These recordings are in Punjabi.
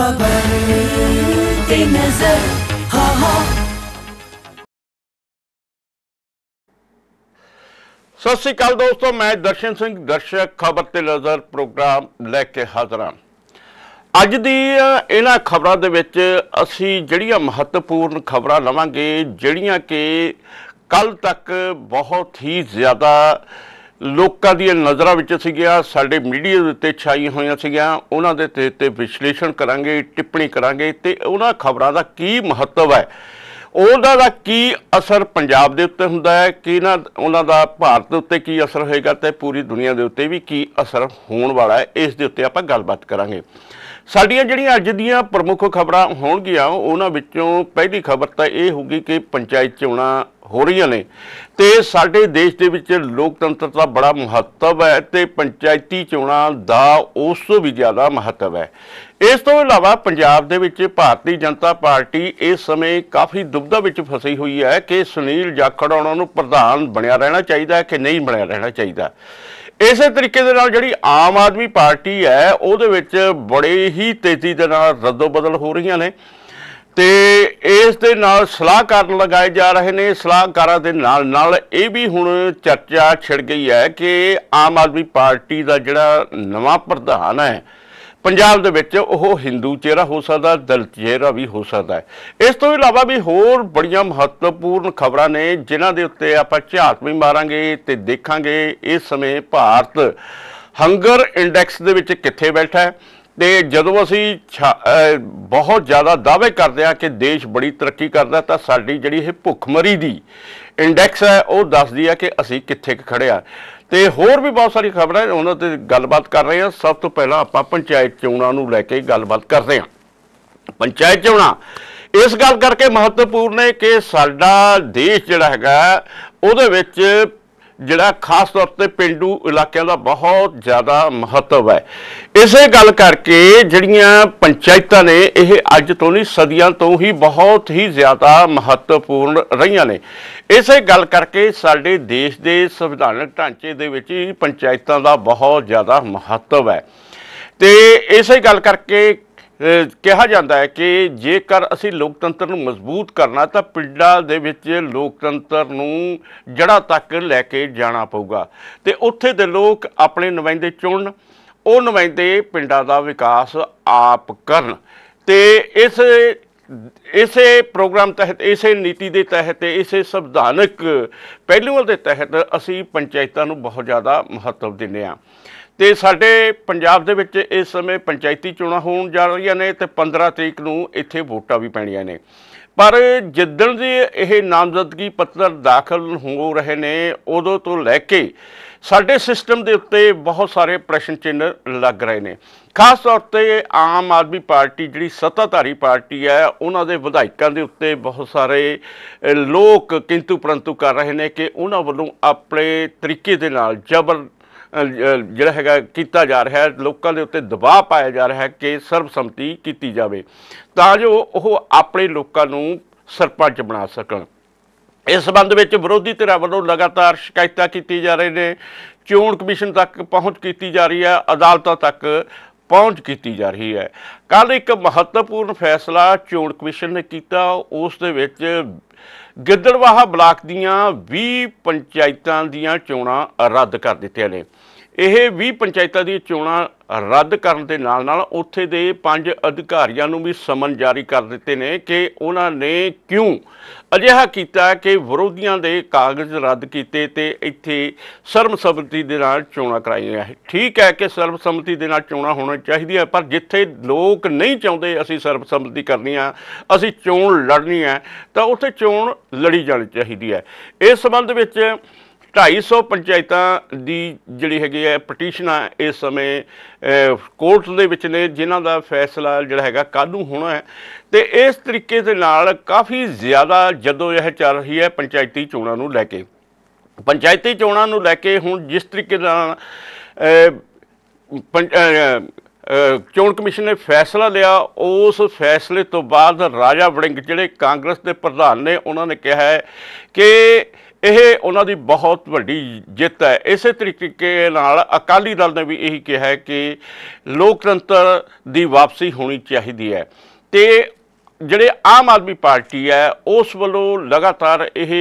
खबर नजर हा ਹਾ ਸਤਿ ਸ਼੍ਰੀ ਅਕਾਲ ਦੋਸਤੋ ਮੈਂ ਦਰਸ਼ਨ ਸਿੰਘ ਦਰਸ਼ਕ ਖਬਰ ਤੇ ਨਜ਼ਰ ਪ੍ਰੋਗਰਾਮ ਲੈ ਕੇ ਹਾਜ਼ਰ ਹਾਂ ਅੱਜ ਦੀ ਇਹਨਾਂ ਖਬਰਾਂ ਦੇ ਵਿੱਚ ਅਸੀਂ ਜਿਹੜੀਆਂ ਮਹੱਤਵਪੂਰਨ ਖਬਰਾਂ ਲਵਾਂਗੇ ਜਿਹੜੀਆਂ ਕਿ ਕੱਲ ਤੱਕ ਬਹੁਤ ਹੀ ਜ਼ਿਆਦਾ ਲੋਕਾਂ ਦੀਆਂ ਨਜ਼ਰਾਂ ਵਿੱਚ ਗਿਆ ਸਾਡੇ ਮੀਡੀਆ ਦੇ ਉੱਤੇ ਛਾਈ ਹੋਈਆਂ ਸੀਗੀਆਂ ਉਹਨਾਂ ਦੇ ਤੇ ਤੇ ਵਿਸ਼ਲੇਸ਼ਣ ਕਰਾਂਗੇ ਟਿੱਪਣੀ ਕਰਾਂਗੇ ਤੇ ਉਹਨਾਂ ਖਬਰਾਂ ਦਾ ਕੀ ਮਹੱਤਵ ਹੈ ਉਹਦਾ ਦਾ ਕੀ ਅਸਰ ਪੰਜਾਬ ਦੇ ਉੱਤੇ ਹੁੰਦਾ ਹੈ ਕਿ ਨਾ ਉਹਨਾਂ ਦਾ ਭਾਰਤ ਦੇ ਉੱਤੇ ਕੀ ਅਸਰ ਹੋਏਗਾ ਤੇ ਪੂਰੀ ਦੁਨੀਆ ਦੇ ਉੱਤੇ ਵੀ ਕੀ ਅਸਰ ਹੋਣ ਵਾਲਾ ਹੈ ਇਸ ਦੇ ਉੱਤੇ ਆਪਾਂ ਗੱਲਬਾਤ ਕਰਾਂਗੇ ਸਾਡੀਆਂ ਜਿਹੜੀਆਂ ਅੱਜ ਦੀਆਂ ਪ੍ਰਮੁੱਖ ਖਬਰਾਂ ਹੋਣਗੀਆਂ ਉਹਨਾਂ ਵਿੱਚੋਂ ਪਹਿਲੀ ਖਬਰ ਤਾਂ ਇਹ ਹੋਗੀ ਕਿ ਪੰਚਾਇਤ ਚੋਣਾਂ ਹੋ ਰਹੀਆਂ ਨੇ ਤੇ ਸਾਡੇ ਦੇਸ਼ ਦੇ ਵਿੱਚ ਲੋਕਤੰਤਰ ਦਾ ਬੜਾ ਮਹੱਤਵ ਹੈ ਤੇ ਪੰਚਾਇਤੀ ਚੋਣਾਂ ਦਾ ਉਸ ਤੋਂ ਵੀ ਜ਼ਿਆਦਾ ਮਹੱਤਵ ਹੈ ਇਸ ਤੋਂ ਇਲਾਵਾ ਪੰਜਾਬ ਦੇ ਵਿੱਚ ਭਾਰਤੀ ਜਨਤਾ ਪਾਰਟੀ ਇਸ ਸਮੇਂ ਕਾਫੀ ਦੁਬਦਾ ਵਿੱਚ ਫਸੀ ਹੋਈ ਹੈ ਕਿ ਸੁਨੀਲ ਜਾਖੜ ਉਹਨਾਂ ਨੂੰ ਪ੍ਰਧਾਨ ਬਣਿਆ ਰਹਿਣਾ ਚਾਹੀਦਾ ਹੈ ਕਿ ਨਹੀਂ ਬਣਿਆ ਰਹਿਣਾ ਚਾਹੀਦਾ ਇਸੇ ਤਰੀਕੇ ਦੇ ਨਾਲ ਜਿਹੜੀ ਆਮ ਆਦਮੀ ਪਾਰਟੀ ਹੈ ਉਹਦੇ ਵਿੱਚ ਬੜੇ ਹੀ ਤੇਜ਼ੀ ਦੇ ਨਾਲ ਰੱਦੋ ਬਦਲ ਹੋ ਰਹੀਆਂ ਨੇ ਤੇ ਇਸ ਦੇ ਨਾਲ ਸਲਾਹਕਾਰ ਲਗਾਏ ਜਾ ਰਹੇ ਨੇ ਸਲਾਹਕਾਰਾਂ ਦੇ ਨਾਲ ਨਾਲ ਇਹ ਵੀ ਹੁਣ ਚਰਚਾ ਛਿੜ ਗਈ ਹੈ ਕਿ ਆਮ ਆਦਮੀ ਪਾਰਟੀ ਦਾ ਜਿਹੜਾ ਨਵਾਂ ਪ੍ਰਧਾਨ ਹੈ ਪੰਜਾਬ ਦੇ ਵਿੱਚ ਉਹ ਹਿੰਦੂ ਚਿਹਰਾ ਹੋ ਸਕਦਾ ਦਲਿਤ ਚਿਹਰਾ ਵੀ ਹੋ ਸਕਦਾ ਹੈ ਇਸ ਤੋਂ ਇਲਾਵਾ ਵੀ ਹੋਰ ਬੜੀਆਂ ਮਹੱਤਵਪੂਰਨ ਖਬਰਾਂ ਨੇ ਜਿਨ੍ਹਾਂ ਦੇ ਉੱਤੇ ਆਪਾਂ ਝਾਤ ਵੀ ਮਾਰਾਂਗੇ ਤੇ ਦੇਖਾਂਗੇ ਇਸ ਸਮੇਂ ਭਾਰਤ ਹੰਗਰ ਇੰਡੈਕਸ ਦੇ ਵਿੱਚ ਕਿੱਥੇ ਬੈਠਾ ਹੈ ਤੇ ਜਦੋਂ ਅਸੀਂ ਬਹੁਤ ਜ਼ਿਆਦਾ ਦਾਅਵੇ ਕਰਦੇ ਆ ਕਿ ਦੇਸ਼ ਬੜੀ ਤਰੱਕੀ ਕਰਦਾ ਤਾਂ ਸਾਡੀ ਜਿਹੜੀ ਇਹ ਭੁੱਖਮਰੀ ਦੀ ਇੰਡੈਕਸ ਹੈ ਉਹ ਦੱਸਦੀ ਹੈ ਕਿ ਅਸੀਂ ਕਿੱਥੇ ਖੜੇ ਆ ਤੇ ਹੋਰ ਵੀ ਬਹੁਤ ਸਾਰੀ ਖਬਰਾਂ ਉਹਨਾਂ ਤੇ ਗੱਲਬਾਤ ਕਰ ਰਹੇ ਆ ਸਭ ਤੋਂ ਪਹਿਲਾਂ ਆਪਾਂ ਪੰਚਾਇਤ ਚੋਣਾਂ ਨੂੰ ਲੈ ਕੇ ਗੱਲਬਾਤ ਕਰਦੇ ਆ ਪੰਚਾਇਤ ਚੋਣਾਂ ਇਸ ਗੱਲ ਕਰਕੇ ਮਹੱਤਵਪੂਰਨ ਹੈ ਕਿ ਸਾਡਾ ਦੇਸ਼ ਜਿਹੜਾ ਹੈਗਾ ਉਹਦੇ ਵਿੱਚ ਜਿਹੜਾ ਖਾਸ ਤੌਰ ਤੇ ਪਿੰਡੂ ਇਲਾਕਿਆਂ ਦਾ ਬਹੁਤ ਜ਼ਿਆਦਾ ਮਹੱਤਵ ਹੈ ਇਸੇ ਗੱਲ ਕਰਕੇ ਜਿਹੜੀਆਂ ਪੰਚਾਇਤਾਂ ਨੇ ਇਹ ਅੱਜ ਤੋਂ ਨਹੀਂ ਸਦੀਆਂ ਤੋਂ ਹੀ ਬਹੁਤ ਹੀ ਜ਼ਿਆਦਾ ਮਹੱਤਵਪੂਰਨ ਰਹੀਆਂ ਨੇ ਇਸੇ ਗੱਲ ਕਰਕੇ ਸਾਡੇ ਦੇਸ਼ ਦੇ ਸੰਵਿਧਾਨਕ ਢਾਂਚੇ ਦੇ ਵਿੱਚ ਪੰਚਾਇਤਾਂ ਦਾ ਬਹੁਤ ਜ਼ਿਆਦਾ ਮਹੱਤਵ ਹੈ ਤੇ ਇਸੇ ਗੱਲ ਕਰਕੇ ਕਿਹਾ ਜਾਂਦਾ ਹੈ ਕਿ ਜੇਕਰ ਅਸੀਂ ਲੋਕਤੰਤਰ ਨੂੰ ਮਜ਼ਬੂਤ ਕਰਨਾ ਤਾਂ ਪਿੰਡਾਂ ਦੇ ਵਿੱਚ ਲੋਕਤੰਤਰ ਨੂੰ ਜੜਾ ਤੱਕ ਲੈ ਕੇ ਜਾਣਾ ਪਊਗਾ ਤੇ ਉੱਥੇ ਦੇ ਲੋਕ ਆਪਣੇ ਨੁਮਾਇੰਦੇ ਚੁਣਨ ਉਹ ਨੁਮਾਇੰਦੇ ਪਿੰਡਾਂ ਦਾ ਵਿਕਾਸ ਆਪ ਕਰਨ ਤੇ ਇਸ ਇਸੇ ਪ੍ਰੋਗਰਾਮ ਤਹਿਤ ਇਸੇ ਨੀਤੀ ਦੇ ਤਹਿਤ ਇਸੇ ਸੰਵਿਧਾਨਕ ਪਹਿਲੂਆਂ ਦੇ ਤਹਿਤ ਅਸੀਂ ਪੰਚਾਇਤਾਂ ਨੂੰ ਬਹੁਤ ਜ਼ਿਆਦਾ ਮਹੱਤਵ ਦਿੰਨੇ ਆ ਤੇ ਸਾਡੇ ਪੰਜਾਬ ਦੇ ਵਿੱਚ ਇਸ ਸਮੇਂ ਪੰਚਾਇਤੀ ਚੋਣਾਂ ਹੋਣ ਜਾ ਰਹੀਆਂ ਨੇ ਤੇ 15 ਤਰੀਕ ਨੂੰ ਇੱਥੇ ਵੋਟਾਂ ਵੀ ਪੈਣੀਆਂ ਨੇ ਪਰ ਜਿੱਦਣ ਦੀ ਇਹ ਨਾਮਜ਼ਦਗੀ ਪੱਤਰ ਦਾਖਲ ਹੋ ਰਹੇ ਨੇ ਉਦੋਂ ਤੋਂ ਲੈ ਕੇ ਸਾਡੇ ਸਿਸਟਮ ਦੇ ਉੱਤੇ ਬਹੁਤ ਸਾਰੇ ਪ੍ਰਸ਼ਨ ਚਿੰਨ ਲੱਗ ਰਹੇ ਨੇ ਖਾਸ ਤੌਰ ਤੇ ਆਮ ਆਦਮੀ ਪਾਰਟੀ ਜਿਹੜੀ ਸੱਤਾਧਾਰੀ ਪਾਰਟੀ ਹੈ ਉਹਨਾਂ ਦੇ ਵਿਧਾਇਕਾਂ ਦੇ ਉੱਤੇ ਬਹੁਤ ਸਾਰੇ ਲੋਕ ਕਿੰਤੂ ਪਰੰਤੂ ਕਰ ਰਹੇ ਨੇ ਕਿ ਉਹਨਾਂ ਵੱਲੋਂ ਆਪਣੇ ਤਰੀਕੇ ਦੇ ਨਾਲ ਜ਼ਬਰ ਜਿਹੜਾ ਹੈਗਾ ਕੀਤਾ ਜਾ ਰਿਹਾ ਹੈ ਲੋਕਾਂ ਦੇ ਉੱਤੇ ਦਬਾਅ ਪਾਇਆ ਜਾ ਰਿਹਾ ਹੈ ਕਿ ਸਰਬਸੰਮਤੀ ਕੀਤੀ ਜਾਵੇ ਤਾਂ ਜੋ ਉਹ ਆਪਣੇ ਲੋਕਾਂ ਨੂੰ ਸਰਪੰਚ ਬਣਾ ਸਕਣ ਇਸ ਸੰਬੰਧ ਵਿੱਚ ਵਿਰੋਧੀ ਧਿਰਾਂ ਵੱਲੋਂ ਲਗਾਤਾਰ ਸ਼ਿਕਾਇਤਾਂ ਕੀਤੀ ਜਾ ਰਹੀ ਨੇ ਚੋਣ ਕਮਿਸ਼ਨ ਤੱਕ ਪਹੁੰਚ ਕੀਤੀ ਜਾ ਰਹੀ ਹੈ ਅਦਾਲਤਾਂ ਤੱਕ ਪਹੁੰਚ ਕੀਤੀ ਜਾ ਰਹੀ ਹੈ ਕੱਲ ਇੱਕ ਮਹੱਤਵਪੂਰਨ ਫੈਸਲਾ ਚੋਣ ਕਮਿਸ਼ਨ ਨੇ ਕੀਤਾ ਉਸ ਦੇ ਵਿੱਚ ਗਿੱਦੜਵਾਹਾ ਬਲਾਕ ਦੀਆਂ 20 ਪੰਚਾਇਤਾਂ ਦੀਆਂ ਚੋਣਾਂ ਰੱਦ ਕਰ ਦਿੱਤੀਆਂ ਨੇ ਇਹ 20 ਪੰਚਾਇਤਾਂ ਦੀ ਚੋਣਾਂ ਰੱਦ ਕਰਨ ਦੇ ਨਾਲ ਨਾਲ ਉੱਥੇ ਦੇ ਪੰਜ ਅਧਿਕਾਰੀਆਂ ਨੂੰ ਵੀ ਸਮਨ ਜਾਰੀ ਕਰ ਦਿੱਤੇ ਨੇ ਕਿ ਉਹਨਾਂ ਨੇ ਕਿਉਂ ਅਜਿਹਾ ਕੀਤਾ ਕਿ ਵਿਰੋਧੀਆਂ ਦੇ ਕਾਗਜ਼ ਰੱਦ ਕੀਤੇ ਤੇ ਇੱਥੇ ਸਰਬਸੰਮਤੀ ਦੇ ਨਾਲ ਚੋਣਾਂ ਕਰਾਈਆਂ ਹੈ ਠੀਕ ਹੈ ਕਿ ਸਰਬਸੰਮਤੀ ਦੇ ਨਾਲ ਚੋਣਾਂ ਹੋਣਾ ਚਾਹੀਦੀਆਂ ਪਰ ਜਿੱਥੇ ਲੋਕ ਨਹੀਂ ਚਾਹੁੰਦੇ ਅਸੀਂ ਸਰਬਸੰਮਤੀ ਕਰਨੀ ਆ ਅਸੀਂ ਚੋਣ ਲੜਨੀ ਹੈ ਤਾਂ ਉੱਥੇ ਚੋਣ ਲੜੀ ਜਾਣੀ ਚਾਹੀਦੀ ਹੈ ਇਸ ਸੰਬੰਧ ਵਿੱਚ 250 ਪੰਚਾਇਤਾਂ ਦੀ ਜਿਹੜੀ ਹੈਗੀ ਹੈ ਪਟੀਸ਼ਨਾਂ ਇਸ ਸਮੇਂ ਕੋਰਟ ਦੇ ਵਿੱਚ ਨੇ ਜਿਨ੍ਹਾਂ ਦਾ ਫੈਸਲਾ ਜਿਹੜਾ ਹੈਗਾ ਕੱਲ ਨੂੰ ਹੋਣਾ ਹੈ ਤੇ ਇਸ ਤਰੀਕੇ ਦੇ ਨਾਲ ਕਾਫੀ ਜ਼ਿਆਦਾ ਜਦੋਂ ਇਹ ਚੱਲ ਰਹੀ ਹੈ ਪੰਚਾਇਤੀ ਚੋਣਾਂ ਨੂੰ ਲੈ ਕੇ ਪੰਚਾਇਤੀ ਚੋਣਾਂ ਨੂੰ ਲੈ ਕੇ ਹੁਣ ਜਿਸ ਤਰੀਕੇ ਦਾ ਚੋਣ ਕਮਿਸ਼ਨ ਨੇ ਫੈਸਲਾ ਲਿਆ ਉਸ ਫੈਸਲੇ ਤੋਂ ਬਾਅਦ ਰਾਜਾ ਵੜਿੰਗ ਜਿਹੜੇ ਕਾਂਗਰਸ ਦੇ ਪ੍ਰਧਾਨ ਨੇ ਉਹਨਾਂ ਨੇ ਕਿਹਾ ਹੈ ਕਿ ਇਹ ਉਹਨਾਂ ਦੀ ਬਹੁਤ ਵੱਡੀ ਜਿੱਤ ਹੈ ਇਸੇ ਤਰੀਕੇ ਨਾਲ ਅਕਾਲੀ ਦਲ ਨੇ ਵੀ ਇਹੀ ਕਿਹਾ ਹੈ ਕਿ ਲੋਕਤੰਤਰ ਦੀ ਵਾਪਸੀ ਹੋਣੀ ਚਾਹੀਦੀ ਹੈ ਤੇ ਜਿਹੜੇ ਆਮ ਆਦਮੀ ਪਾਰਟੀ ਹੈ ਉਸ ਵੱਲੋਂ ਲਗਾਤਾਰ ਇਹ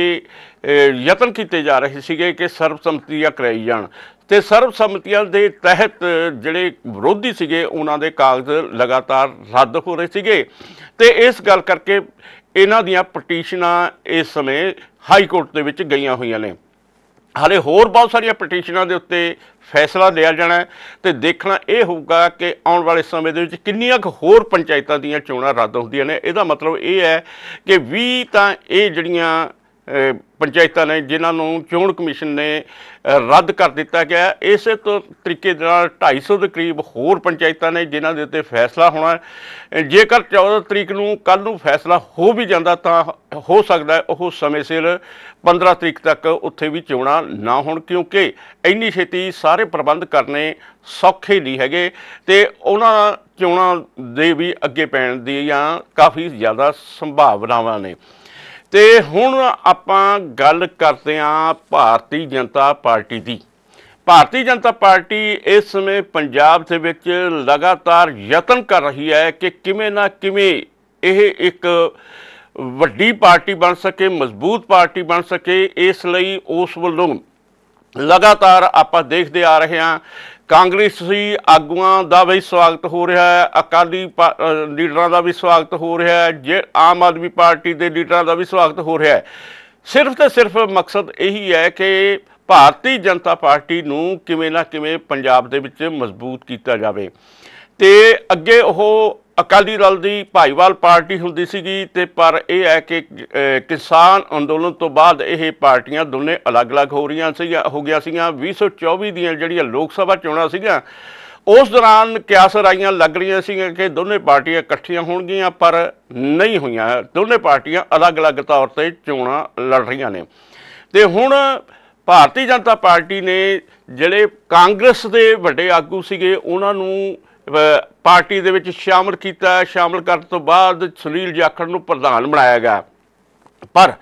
ਯਤਨ ਕੀਤੇ ਜਾ ਰਹੇ ਸੀਗੇ ਕਿ ਸਰਬਸੰਮਤੀਆਂ ਕਰਾਈ ਜਾਣ ਤੇ ਸਰਬਸੰਮਤੀਆਂ ਦੇ ਤਹਿਤ ਜਿਹੜੇ ਵਿਰੋਧੀ ਸੀਗੇ ਉਹਨਾਂ ਦੇ ਕਾਗਜ਼ ਲਗਾਤਾਰ ਰੱਦ ਹੋ ਰਹੇ ਸੀਗੇ ਤੇ ਇਸ ਗੱਲ ਕਰਕੇ ਇਹਨਾਂ ਦੀਆਂ ਪਟੀਸ਼ਨਾਂ ਇਸ ਸਮੇਂ ਹਾਈ ਕੋਰਟ ਦੇ ਵਿੱਚ ਗਈਆਂ ਹੋਈਆਂ ਨੇ ਹਾਲੇ ਹੋਰ ਬਹੁਤ ਸਾਰੀਆਂ ਪਟੀਸ਼ਨਾਂ ਦੇ ਉੱਤੇ ਫੈਸਲਾ ਲਿਆ ਜਾਣਾ ਤੇ ਦੇਖਣਾ ਇਹ ਹੋਊਗਾ ਕਿ ਆਉਣ ਵਾਲੇ ਸਮੇਂ ਦੇ ਵਿੱਚ ਕਿੰਨੀਆਂ ਕੁ ਹੋਰ ਪੰਚਾਇਤਾਂ ਦੀਆਂ ਚੋਣਾਂ ਰੱਦ ਹੁੰਦੀਆਂ ਨੇ ਇਹਦਾ ਮਤਲਬ ਇਹ ਹੈ ਕਿ 20 ਤਾਂ ਇਹ ਜਿਹੜੀਆਂ ਪੰਚਾਇਤਾਂ ਨੇ ਜਿਨ੍ਹਾਂ ਨੂੰ ਚੋਣ ਕਮਿਸ਼ਨ ਨੇ ਰੱਦ ਕਰ ਦਿੱਤਾ ਗਿਆ ਇਸੇ ਤੋਂ ਤਰੀਕੇ ਦੇ ਨਾਲ 250 ਦੇ ਕਰੀਬ ਹੋਰ ਪੰਚਾਇਤਾਂ ਨੇ ਜਿਨ੍ਹਾਂ ਦੇ ਉੱਤੇ ਫੈਸਲਾ ਹੋਣਾ ਜੇਕਰ 14 ਤਰੀਕ ਨੂੰ ਕੱਲ ਨੂੰ ਫੈਸਲਾ ਹੋ ਵੀ ਜਾਂਦਾ ਤਾਂ ਹੋ ਸਕਦਾ ਉਹ ਸਮੇਂ ਸਿਰ 15 ਤਰੀਕ ਤੱਕ ਉੱਥੇ ਵੀ ਚੋਣਾਂ ਨਾ ਹੋਣ ਕਿਉਂਕਿ ਇੰਨੀ ਛੇਤੀ ਸਾਰੇ ਪ੍ਰਬੰਧ ਕਰਨੇ ਸੌਖੇ ਨਹੀਂ ਹੈਗੇ ਤੇ ਉਹਨਾਂ ਚੋਣਾਂ ਦੇ ਵੀ ਅੱਗੇ ਪੈਣ ਦੀਆਂ ਕਾਫੀ ਜ਼ਿਆਦਾ ਸੰਭਾਵਨਾਵਾਂ ਨੇ ਤੇ ਹੁਣ ਆਪਾਂ ਗੱਲ ਕਰਦੇ ਆਂ ਭਾਰਤੀ ਜਨਤਾ ਪਾਰਟੀ ਦੀ ਭਾਰਤੀ ਜਨਤਾ ਪਾਰਟੀ ਇਸ ਸਮੇਂ ਪੰਜਾਬ ਦੇ ਵਿੱਚ ਲਗਾਤਾਰ ਯਤਨ ਕਰ ਰਹੀ ਹੈ ਕਿ ਕਿਵੇਂ ਨਾ ਕਿਵੇਂ ਇਹ ਇੱਕ ਵੱਡੀ ਪਾਰਟੀ ਬਣ ਸਕੇ ਮਜ਼ਬੂਤ ਪਾਰਟੀ ਬਣ ਸਕੇ ਇਸ ਲਈ ਉਸ ਵੱਲੋਂ ਲਗਾਤਾਰ ਆਪਾਂ ਦੇਖਦੇ ਆ ਰਹੇ ਹਾਂ ਕਾਂਗਰਸੀ ਆਗੂਆਂ ਦਾ ਵੀ ਸਵਾਗਤ ਹੋ ਰਿਹਾ ਹੈ ਅਕਾਲੀ ਲੀਡਰਾਂ ਦਾ ਵੀ ਸਵਾਗਤ ਹੋ ਰਿਹਾ ਹੈ ਜੇ ਆਮ ਆਦਮੀ ਪਾਰਟੀ ਦੇ ਲੀਡਰਾਂ ਦਾ ਵੀ ਸਵਾਗਤ ਹੋ ਰਿਹਾ ਹੈ ਸਿਰਫ ਤੇ ਸਿਰਫ ਮਕਸਦ ਇਹੀ ਹੈ ਕਿ ਭਾਰਤੀ ਜਨਤਾ ਪਾਰਟੀ ਨੂੰ ਕਿਵੇਂ ਨਾ ਕਿਵੇਂ ਪੰਜਾਬ ਦੇ ਵਿੱਚ ਮਜ਼ਬੂਤ ਕੀਤਾ ਜਾਵੇ ਤੇ ਅੱਗੇ ਉਹ ਅਕਾਲੀ ਦਲ ਦੀ ਭਾਈਵਾਲ ਪਾਰਟੀ ਹੁੰਦੀ ਸੀਗੀ ਤੇ ਪਰ ਇਹ ਹੈ ਕਿ ਕਿਸਾਨ ਅੰਦੋਲਨ ਤੋਂ ਬਾਅਦ ਇਹ ਪਾਰਟੀਆਂ ਦੋਨੇ ਅਲੱਗ-ਅਲੱਗ ਹੋ ਰਹੀਆਂ ਜਾਂ ਹੋ ਗਿਆ ਸੀਗਾ 2024 ਦੀਆਂ ਜਿਹੜੀਆਂ ਲੋਕ ਸਭਾ ਚੋਣਾਂ ਸੀਗੀਆਂ ਉਸ ਦੌਰਾਨ ਕਿਆਸ ਰਾਈਆਂ ਲੱਗ ਰਹੀਆਂ ਸੀਗੀਆਂ ਕਿ ਦੋਨੇ ਪਾਰਟੀਆਂ ਇਕੱਠੀਆਂ ਹੋਣਗੀਆਂ ਪਰ ਨਹੀਂ ਹੋਈਆਂ ਦੋਨੇ ਪਾਰਟੀਆਂ ਅਲੱਗ-ਅਲੱਗ ਤੌਰ ਤੇ ਚੋਣਾਂ ਲੜ ਰਹੀਆਂ ਨੇ ਤੇ ਹੁਣ ਭਾਰਤੀ ਜਨਤਾ ਪਾਰਟੀ ਨੇ ਜਿਹੜੇ ਕਾਂਗਰਸ ਦੇ ਵੱਡੇ ਆਗੂ ਸੀਗੇ ਉਹਨਾਂ ਨੂੰ ਪਾਰਟੀ ਦੇ ਵਿੱਚ ਸ਼ਾਮਲ ਕੀਤਾ ਸ਼ਾਮਲ ਕਰਨ ਤੋਂ ਬਾਅਦ ਸੁਨੀਲ ਜਾਖੜ ਨੂੰ ਪ੍ਰਧਾਨ ਬਣਾਇਆ ਗਿਆ ਪਰ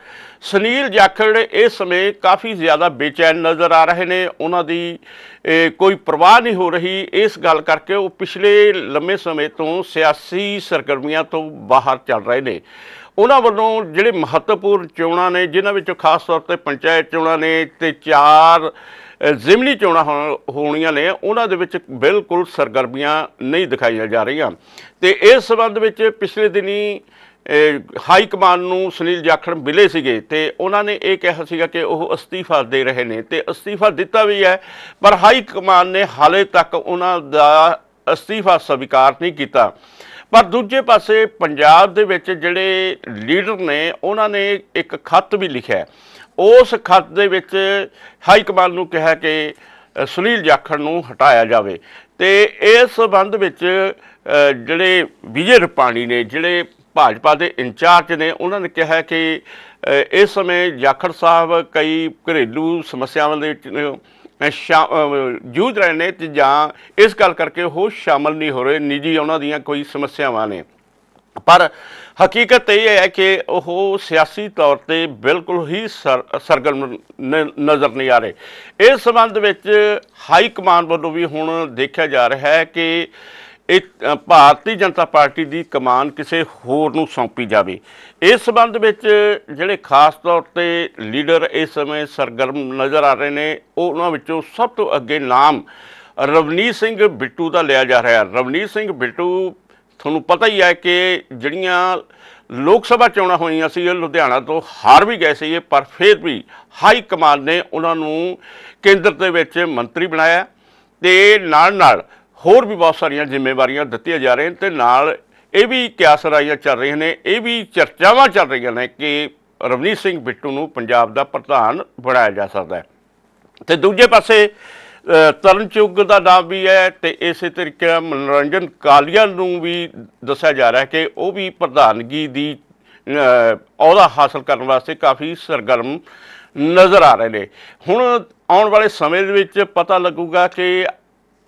ਸੁਨੀਲ ਜਾਖੜ ਇਸ ਸਮੇਂ ਕਾਫੀ ਜ਼ਿਆਦਾ ਬੇਚੈਨ ਨਜ਼ਰ ਆ ਰਹੇ ਨੇ ਉਹਨਾਂ ਦੀ ਕੋਈ ਪ੍ਰਵਾਹ ਨਹੀਂ ਹੋ ਰਹੀ ਇਸ ਗੱਲ ਕਰਕੇ ਉਹ ਪਿਛਲੇ ਲੰਮੇ ਸਮੇਂ ਤੋਂ ਸਿਆਸੀ ਸਰਗਰਮੀਆਂ ਤੋਂ ਬਾਹਰ ਚੱਲ ਰਹੇ ਨੇ ਉਹਨਾਂ ਵੱਲੋਂ ਜਿਹੜੇ ਮਹੱਤਵਪੂਰਨ ਚੋਣਾਂ ਨੇ ਜਿਨ੍ਹਾਂ ਵਿੱਚੋਂ ਖਾਸ ਤੌਰ ਤੇ ਪੰਚਾਇਤ ਚੋਣਾਂ ਨੇ ਤੇ ਚਾਰ ਜ਼ਿਮਨੀ ਚੋਣਾਂ ਹੋਣੀਆਂ ਨੇ ਉਹਨਾਂ ਦੇ ਵਿੱਚ ਬਿਲਕੁਲ ਸਰਗਰਮੀਆਂ ਨਹੀਂ ਦਿਖਾਈਆਂ ਜਾ ਰਹੀਆਂ ਤੇ ਇਸ ਸਬੰਧ ਵਿੱਚ ਪਿਛਲੇ ਦਿਨੀ ਹਾਈ ਕਮਾਨ ਨੂੰ ਸੁਨੀਲ ਜਾਖੜ ਮਿਲੇ ਸੀਗੇ ਤੇ ਉਹਨਾਂ ਨੇ ਇਹ ਕਿਹਾ ਸੀਗਾ ਕਿ ਉਹ ਅਸਤੀਫਾ ਦੇ ਰਹੇ ਨੇ ਤੇ ਅਸਤੀਫਾ ਦਿੱਤਾ ਵੀ ਹੈ ਪਰ ਹਾਈ ਕਮਾਨ ਨੇ ਹਾਲੇ ਤੱਕ ਉਹਨਾਂ ਦਾ ਅਸਤੀਫਾ ਸਵੀਕਾਰ ਨਹੀਂ ਕੀਤਾ ਪਰ ਦੂਜੇ ਪਾਸੇ ਪੰਜਾਬ ਦੇ ਵਿੱਚ ਜਿਹੜੇ ਲੀਡਰ ਨੇ ਉਹਨਾਂ ਨੇ ਇੱਕ ਖੱਤ ਵੀ ਲਿਖਿਆ ਉਸ ਖੱਤ ਦੇ ਵਿੱਚ ਹਾਈ ਕਮਾਂਡ ਨੂੰ ਕਿਹਾ ਕਿ ਸੁਨੀਲ ਜਾਖੜ ਨੂੰ ਹਟਾਇਆ ਜਾਵੇ ਤੇ ਇਸ ਸਬੰਧ ਵਿੱਚ ਜਿਹੜੇ ਵਿਜੇ ਰਪਾਣੀ ਨੇ ਜਿਹੜੇ ਭਾਜਪਾ ਦੇ ਇੰਚਾਰਜ ਨੇ ਉਹਨਾਂ ਨੇ ਕਿਹਾ ਕਿ ਇਸ ਸਮੇਂ ਜਾਖੜ ਸਾਹਿਬ ਕਈ ਘਰੇਲੂ ਸਮੱਸਿਆਵਾਂ ਦੇ ਵਿੱਚ ਜੂਝ ਰਹੇ ਨੇ ਤੇ ਜਾਂ ਇਸ ਗੱਲ ਕਰਕੇ ਉਹ ਸ਼ਾਮਲ ਨਹੀਂ ਹੋ ਰਹੇ ਨਿੱਜੀ ਉਹਨਾਂ ਦੀਆਂ ਕੋਈ ਸਮੱਸਿਆਵਾਂ ਨੇ ਪਰ ਹਕੀਕਤ ਇਹ ਹੈ ਕਿ ਉਹ ਸਿਆਸੀ ਤੌਰ ਤੇ ਬਿਲਕੁਲ ਹੀ ਸਰਗਰਮ ਨਜ਼ਰ ਨਹੀਂ ਆ ਰਹੇ ਇਸ ਸੰਬੰਧ ਵਿੱਚ ਹਾਈ ਕਮਾਂਡ ਵੱਲੋਂ ਵੀ ਹੁਣ ਦੇਖਿਆ ਜਾ ਰਿਹਾ ਹੈ ਕਿ ਇਹ ਭਾਰਤੀ ਜਨਤਾ ਪਾਰਟੀ ਦੀ ਕਮਾਨ ਕਿਸੇ ਹੋਰ ਨੂੰ ਸੌਂਪੀ ਜਾਵੇ ਇਸ ਸਬੰਧ ਵਿੱਚ ਜਿਹੜੇ ਖਾਸ ਤੌਰ ਤੇ ਲੀਡਰ ਇਸ ਸਮੇਂ ਸਰਗਰਮ ਨਜ਼ਰ ਆ ਰਹੇ ਨੇ ਉਹਨਾਂ ਵਿੱਚੋਂ ਸਭ ਤੋਂ ਅੱਗੇ ਨਾਮ ਰਵਨੀਤ ਸਿੰਘ ਬਿੱਟੂ ਦਾ ਲਿਆ ਜਾ ਰਿਹਾ ਹੈ ਰਵਨੀਤ ਸਿੰਘ ਬਿੱਟੂ ਤੁਹਾਨੂੰ ਪਤਾ ਹੀ ਹੈ ਕਿ ਜਿਹੜੀਆਂ ਲੋਕ ਸਭਾ ਚੋਣਾਂ ਹੋਈਆਂ ਸੀ ਲੁਧਿਆਣਾ ਤੋਂ ਹਾਰ ਵੀ ਗਏ ਸੀ ਪਰ ਫਿਰ ਵੀ ਹਾਈ ਕਮਾਂਡ ਨੇ ਉਹਨਾਂ ਨੂੰ ਕੇਂਦਰ ਦੇ ਵਿੱਚ ਮੰਤਰੀ ਬਣਾਇਆ ਤੇ ਨਾਲ ਨਾਲ ਹੋਰ ਵੀ ਬਹੁਤ ਸਾਰੀਆਂ ਜ਼ਿੰਮੇਵਾਰੀਆਂ ਦਿੱਤੀਆਂ ਜਾ ਰਹੀਆਂ ਤੇ ਨਾਲ ਇਹ ਵੀ ਕਿਆਸਰਾਈਆਂ ਚੱਲ ਰਹੀਆਂ ਨੇ ਇਹ ਵੀ ਚਰਚਾਵਾਂ ਚੱਲ ਰਹੀਆਂ ਨੇ ਕਿ ਰਵਨੀਤ ਸਿੰਘ ਬਿੱਟੂ ਨੂੰ ਪੰਜਾਬ ਦਾ ਪ੍ਰਧਾਨ ਬਣਾਇਆ ਜਾ ਸਕਦਾ ਹੈ ਤੇ ਦੂਜੇ ਪਾਸੇ ਤਰਨ ਚੁੱਗ ਦਾ ਨਾਮ ਵੀ ਹੈ ਤੇ ਇਸੇ ਤਰੀਕੇ ਮਨੋਰੰਜਨ ਕਾਲੀਆ ਨੂੰ ਵੀ ਦੱਸਿਆ ਜਾ ਰਿਹਾ ਕਿ ਉਹ ਵੀ ਪ੍ਰਧਾਨਗੀ ਦੀ ਅਹੁਦਾ ਹਾਸਲ ਕਰਨ ਵਾਸਤੇ ਕਾਫੀ ਸਰਗਰਮ ਨਜ਼ਰ ਆ ਰਹੇ ਨੇ ਹੁਣ ਆਉਣ ਵਾਲੇ ਸਮੇਂ ਦੇ ਵਿੱਚ ਪਤਾ ਲੱਗੂਗਾ ਕਿ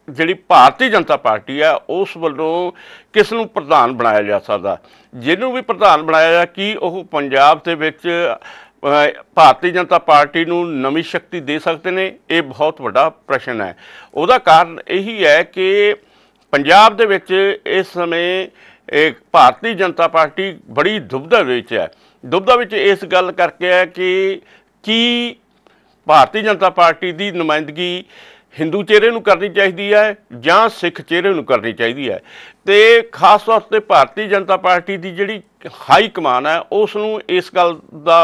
ਜਿਹੜੀ ਭਾਰਤੀ ਜਨਤਾ ਪਾਰਟੀ ਆ ਉਸ ਵੱਲੋਂ ਕਿਸ ਨੂੰ ਪ੍ਰਧਾਨ ਬਣਾਇਆ ਜਾ ਸਕਦਾ ਜਿਹਨੂੰ ਵੀ ਪ੍ਰਧਾਨ ਬਣਾਇਆ ਜਾ ਕੀ ਉਹ ਪੰਜਾਬ ਦੇ ਵਿੱਚ ਭਾਰਤੀ ਜਨਤਾ ਪਾਰਟੀ ਨੂੰ ਨਵੀਂ ਸ਼ਕਤੀ ਦੇ ਸਕਦੇ ਨੇ ਇਹ ਬਹੁਤ ਵੱਡਾ ਪ੍ਰਸ਼ਨ ਹੈ ਉਹਦਾ ਕਾਰਨ ਇਹੀ ਹੈ ਕਿ ਪੰਜਾਬ ਦੇ ਵਿੱਚ ਇਸ ਸਮੇਂ ਇੱਕ ਭਾਰਤੀ ਜਨਤਾ ਪਾਰਟੀ ਬੜੀ ਦੁਬਧਾ ਵਿੱਚ ਹੈ ਦੁਬਧਾ ਵਿੱਚ ਇਸ ਗੱਲ ਕਰਕੇ ਹੈ ਕਿ ਕੀ ਭਾਰਤੀ ਜਨਤਾ ਪਾਰਟੀ ਦੀ ਨੁਮਾਇੰਦਗੀ ਹਿੰਦੂ ਚਿਹਰੇ ਨੂੰ ਕਰਨੀ ਚਾਹੀਦੀ ਹੈ ਜਾਂ ਸਿੱਖ ਚਿਹਰੇ ਨੂੰ ਕਰਨੀ ਚਾਹੀਦੀ ਹੈ ਤੇ ਖਾਸ ਤੌਰ ਤੇ ਭਾਰਤੀ ਜਨਤਾ ਪਾਰਟੀ ਦੀ ਜਿਹੜੀ ਹਾਈ ਕਮਾਨ ਹੈ ਉਸ ਨੂੰ ਇਸ ਗੱਲ ਦਾ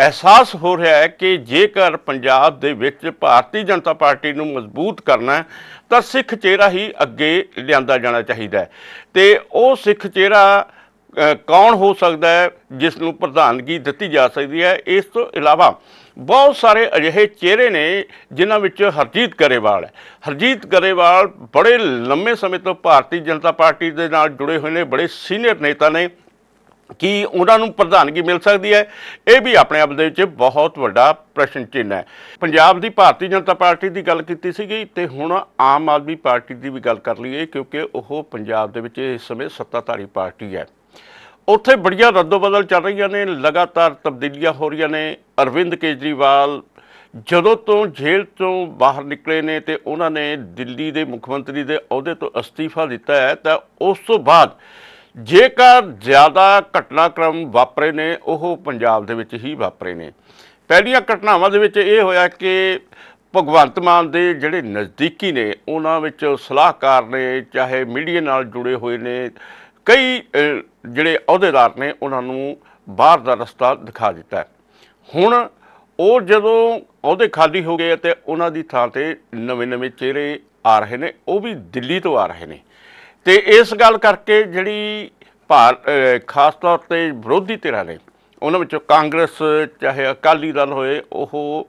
ਅਹਿਸਾਸ ਹੋ ਰਿਹਾ ਹੈ ਕਿ ਜੇਕਰ ਪੰਜਾਬ ਦੇ ਵਿੱਚ ਭਾਰਤੀ ਜਨਤਾ ਪਾਰਟੀ ਨੂੰ ਮਜ਼ਬੂਤ ਕਰਨਾ ਤਾਂ ਸਿੱਖ ਚਿਹਰਾ ਹੀ ਅੱਗੇ ਲਿਆਂਦਾ ਜਾਣਾ ਚਾਹੀਦਾ ਹੈ ਤੇ ਉਹ ਸਿੱਖ ਚਿਹਰਾ ਕੌਣ ਹੋ ਸਕਦਾ ਹੈ ਜਿਸ ਨੂੰ ਪ੍ਰਧਾਨਗੀ ਦਿੱਤੀ ਜਾ ਸਕਦੀ ਹੈ ਇਸ ਤੋਂ ਇਲਾਵਾ ਬਹੁਤ ਸਾਰੇ ਅਜਿਹੇ ਚਿਹਰੇ ਨੇ ਜਿਨ੍ਹਾਂ ਵਿੱਚ ਹਰਜੀਤ ਗਰੇਵਾਲ ਹੈ ਹਰਜੀਤ ਗਰੇਵਾਲ ਬੜੇ ਲੰਮੇ ਸਮੇਂ ਤੋਂ ਭਾਰਤੀ ਜਨਤਾ ਪਾਰਟੀ ਦੇ ਨਾਲ ਜੁੜੇ ਹੋਏ ਨੇ ਬੜੇ ਸੀਨੀਅਰ ਨੇਤਾ ਨੇ ਕਿ ਉਹਨਾਂ ਨੂੰ ਪ੍ਰਧਾਨਗੀ ਮਿਲ ਸਕਦੀ ਹੈ ਇਹ ਵੀ ਆਪਣੇ ਆਪ ਦੇ ਵਿੱਚ ਬਹੁਤ ਵੱਡਾ ਪ੍ਰਸ਼ਨ ਚਿੰਨ ਹੈ ਪੰਜਾਬ ਦੀ ਭਾਰਤੀ ਜਨਤਾ ਪਾਰਟੀ ਦੀ ਗੱਲ ਕੀਤੀ ਸੀਗੀ ਤੇ ਹੁਣ ਆਮ ਆਦਮੀ ਪਾਰਟੀ ਦੀ ਵੀ ਗੱਲ ਕਰ ਲਈਏ ਕਿਉਂਕਿ ਉਹ ਪੰਜਾਬ ਦੇ ਵਿੱਚ ਇਸ ਸਮੇਂ ਸੱਤਾਧਾਰੀ ਪਾਰਟੀ ਹੈ ਉੱਥੇ ਬੜੀਆਂ ਰੱਦੋ-ਬਦਲ ਚੱਲ ਰਹੀਆਂ ਨੇ ਲਗਾਤਾਰ ਤਬਦੀਲੀਆਂ ਹੋ ਰਹੀਆਂ ਨੇ ਅਰਵਿੰਦ ਕੇਜਰੀਵਾਲ ਜਦੋਂ ਤੋਂ ਜੇਲ੍ਹ ਤੋਂ ਬਾਹਰ ਨਿਕਲੇ ਨੇ ਤੇ ਉਹਨਾਂ ਨੇ ਦਿੱਲੀ ਦੇ ਮੁੱਖ ਮੰਤਰੀ ਦੇ ਅਹੁਦੇ ਤੋਂ ਅਸਤੀਫਾ ਦਿੱਤਾ ਹੈ ਤਾਂ ਉਸ ਤੋਂ ਬਾਅਦ ਜੇਕਰ ਜ਼ਿਆਦਾ ਘਟਨਾਕ੍ਰਮ ਵਾਪਰੇ ਨੇ ਉਹ ਪੰਜਾਬ ਦੇ ਵਿੱਚ ਹੀ ਵਾਪਰੇ ਨੇ ਪਹਿਲੀਆਂ ਘਟਨਾਵਾਂ ਦੇ ਵਿੱਚ ਇਹ ਹੋਇਆ ਕਿ ਭਗਵੰਤ ਮਾਨ ਦੇ ਜਿਹੜੇ ਨਜ਼ਦੀਕੀ ਨੇ ਉਹਨਾਂ ਵਿੱਚ ਸਲਾਹਕਾਰ ਨੇ ਚਾਹੇ ਮੀਡੀਆ ਨਾਲ ਜੁੜੇ ਹੋਏ ਨੇ ਕਈ ਜਿਹੜੇ ਅਹੁਦੇਦਾਰ ਨੇ ਉਹਨਾਂ ਨੂੰ ਬਾਹਰ ਦਾ ਰਸਤਾ ਦਿਖਾ ਦਿੱਤਾ ਹੁਣ ਉਹ ਜਦੋਂ ਅਹੁਦੇ ਖਾਲੀ ਹੋ ਗਏ ਤੇ ਉਹਨਾਂ ਦੀ ਥਾਂ ਤੇ ਨਵੇਂ-ਨਵੇਂ ਚਿਹਰੇ ਆ ਰਹੇ ਨੇ ਉਹ ਵੀ ਦਿੱਲੀ ਤੋਂ ਆ ਰਹੇ ਨੇ ਤੇ ਇਸ ਗੱਲ ਕਰਕੇ ਜਿਹੜੀ ਭਾਰਤ ਖਾਸ ਤੌਰ ਤੇ ਵਿਰੋਧੀ ਧਿਰਾਂ ਨੇ ਉਹਨਾਂ ਵਿੱਚੋਂ ਕਾਂਗਰਸ ਚਾਹੇ ਅਕਾਲੀ ਦਲ ਹੋਏ ਉਹ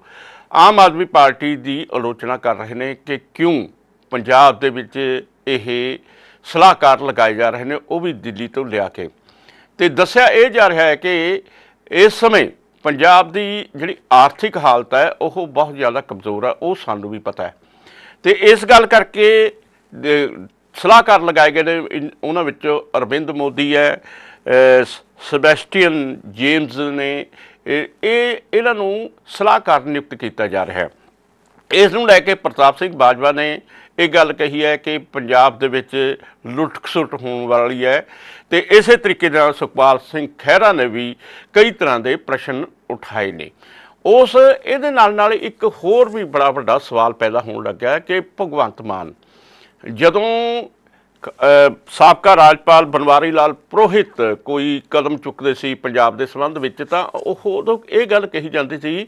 ਆਮ ਆਦਮੀ ਪਾਰਟੀ ਦੀ ਆਲੋਚਨਾ ਕਰ ਰਹੇ ਨੇ ਕਿ ਕਿਉਂ ਪੰਜਾਬ ਦੇ ਵਿੱਚ ਇਹ ਸਲਾਹਕਾਰ ਲਗਾਏ ਜਾ ਰਹੇ ਨੇ ਉਹ ਵੀ ਦਿੱਲੀ ਤੋਂ ਲਿਆ ਕੇ ਤੇ ਦੱਸਿਆ ਇਹ ਜਾ ਰਿਹਾ ਹੈ ਕਿ ਇਸ ਸਮੇਂ ਪੰਜਾਬ ਦੀ ਜਿਹੜੀ ਆਰਥਿਕ ਹਾਲਤ ਹੈ ਉਹ ਬਹੁਤ ਜ਼ਿਆਦਾ ਕਮਜ਼ੋਰ ਹੈ ਉਹ ਸਾਨੂੰ ਵੀ ਪਤਾ ਹੈ ਤੇ ਇਸ ਗੱਲ ਕਰਕੇ ਸਲਾਹਕਾਰ ਲਗਾਏ ਗਏ ਨੇ ਉਹਨਾਂ ਵਿੱਚ ਅਰਵਿੰਦ ਮੋਦੀ ਹੈ ਸਬੈਸਟੀਅਨ ਜੇਮਸ ਨੇ ਇਹ ਇਹਨਾਂ ਨੂੰ ਸਲਾਹਕਾਰ ਨਿਯੁਕਤ ਕੀਤਾ ਜਾ ਰਿਹਾ ਹੈ ਇਸ ਨੂੰ ਲੈ ਕੇ ਪ੍ਰਤਾਪ ਸਿੰਘ ਬਾਜਵਾ ਨੇ ਇਹ ਗੱਲ ਕਹੀ ਹੈ ਕਿ ਪੰਜਾਬ ਦੇ ਵਿੱਚ ਲੁੱਟਖਸੁੱਟ ਹੋਣ ਵਾਲੀ ਹੈ ਤੇ ਇਸੇ ਤਰੀਕੇ ਨਾਲ ਸੁਖਪਾਲ ਸਿੰਘ ਖਹਿਰਾ ਨੇ ਵੀ ਕਈ ਤਰ੍ਹਾਂ ਦੇ ਪ੍ਰਸ਼ਨ ਉਠਾਏ ਨੇ ਉਸ ਇਹਦੇ ਨਾਲ ਨਾਲ ਇੱਕ ਹੋਰ ਵੀ ਬੜਾ ਵੱਡਾ ਸਵਾਲ ਪੈਦਾ ਹੋਣ ਲੱਗਾ ਕਿ ਭਗਵੰਤ ਮਾਨ ਜਦੋਂ ਸਾਬਕਾ ਰਾਜਪਾਲ ਬਨਵਾਰੀ ਲਾਲ ਪ੍ਰੋਹਿਤ ਕੋਈ ਕਦਮ ਚੁੱਕਦੇ ਸੀ ਪੰਜਾਬ ਦੇ ਸੰਬੰਧ ਵਿੱਚ ਤਾਂ ਉਹ ਉਦੋਂ ਇਹ ਗੱਲ ਕਹੀ ਜਾਂਦੀ ਸੀ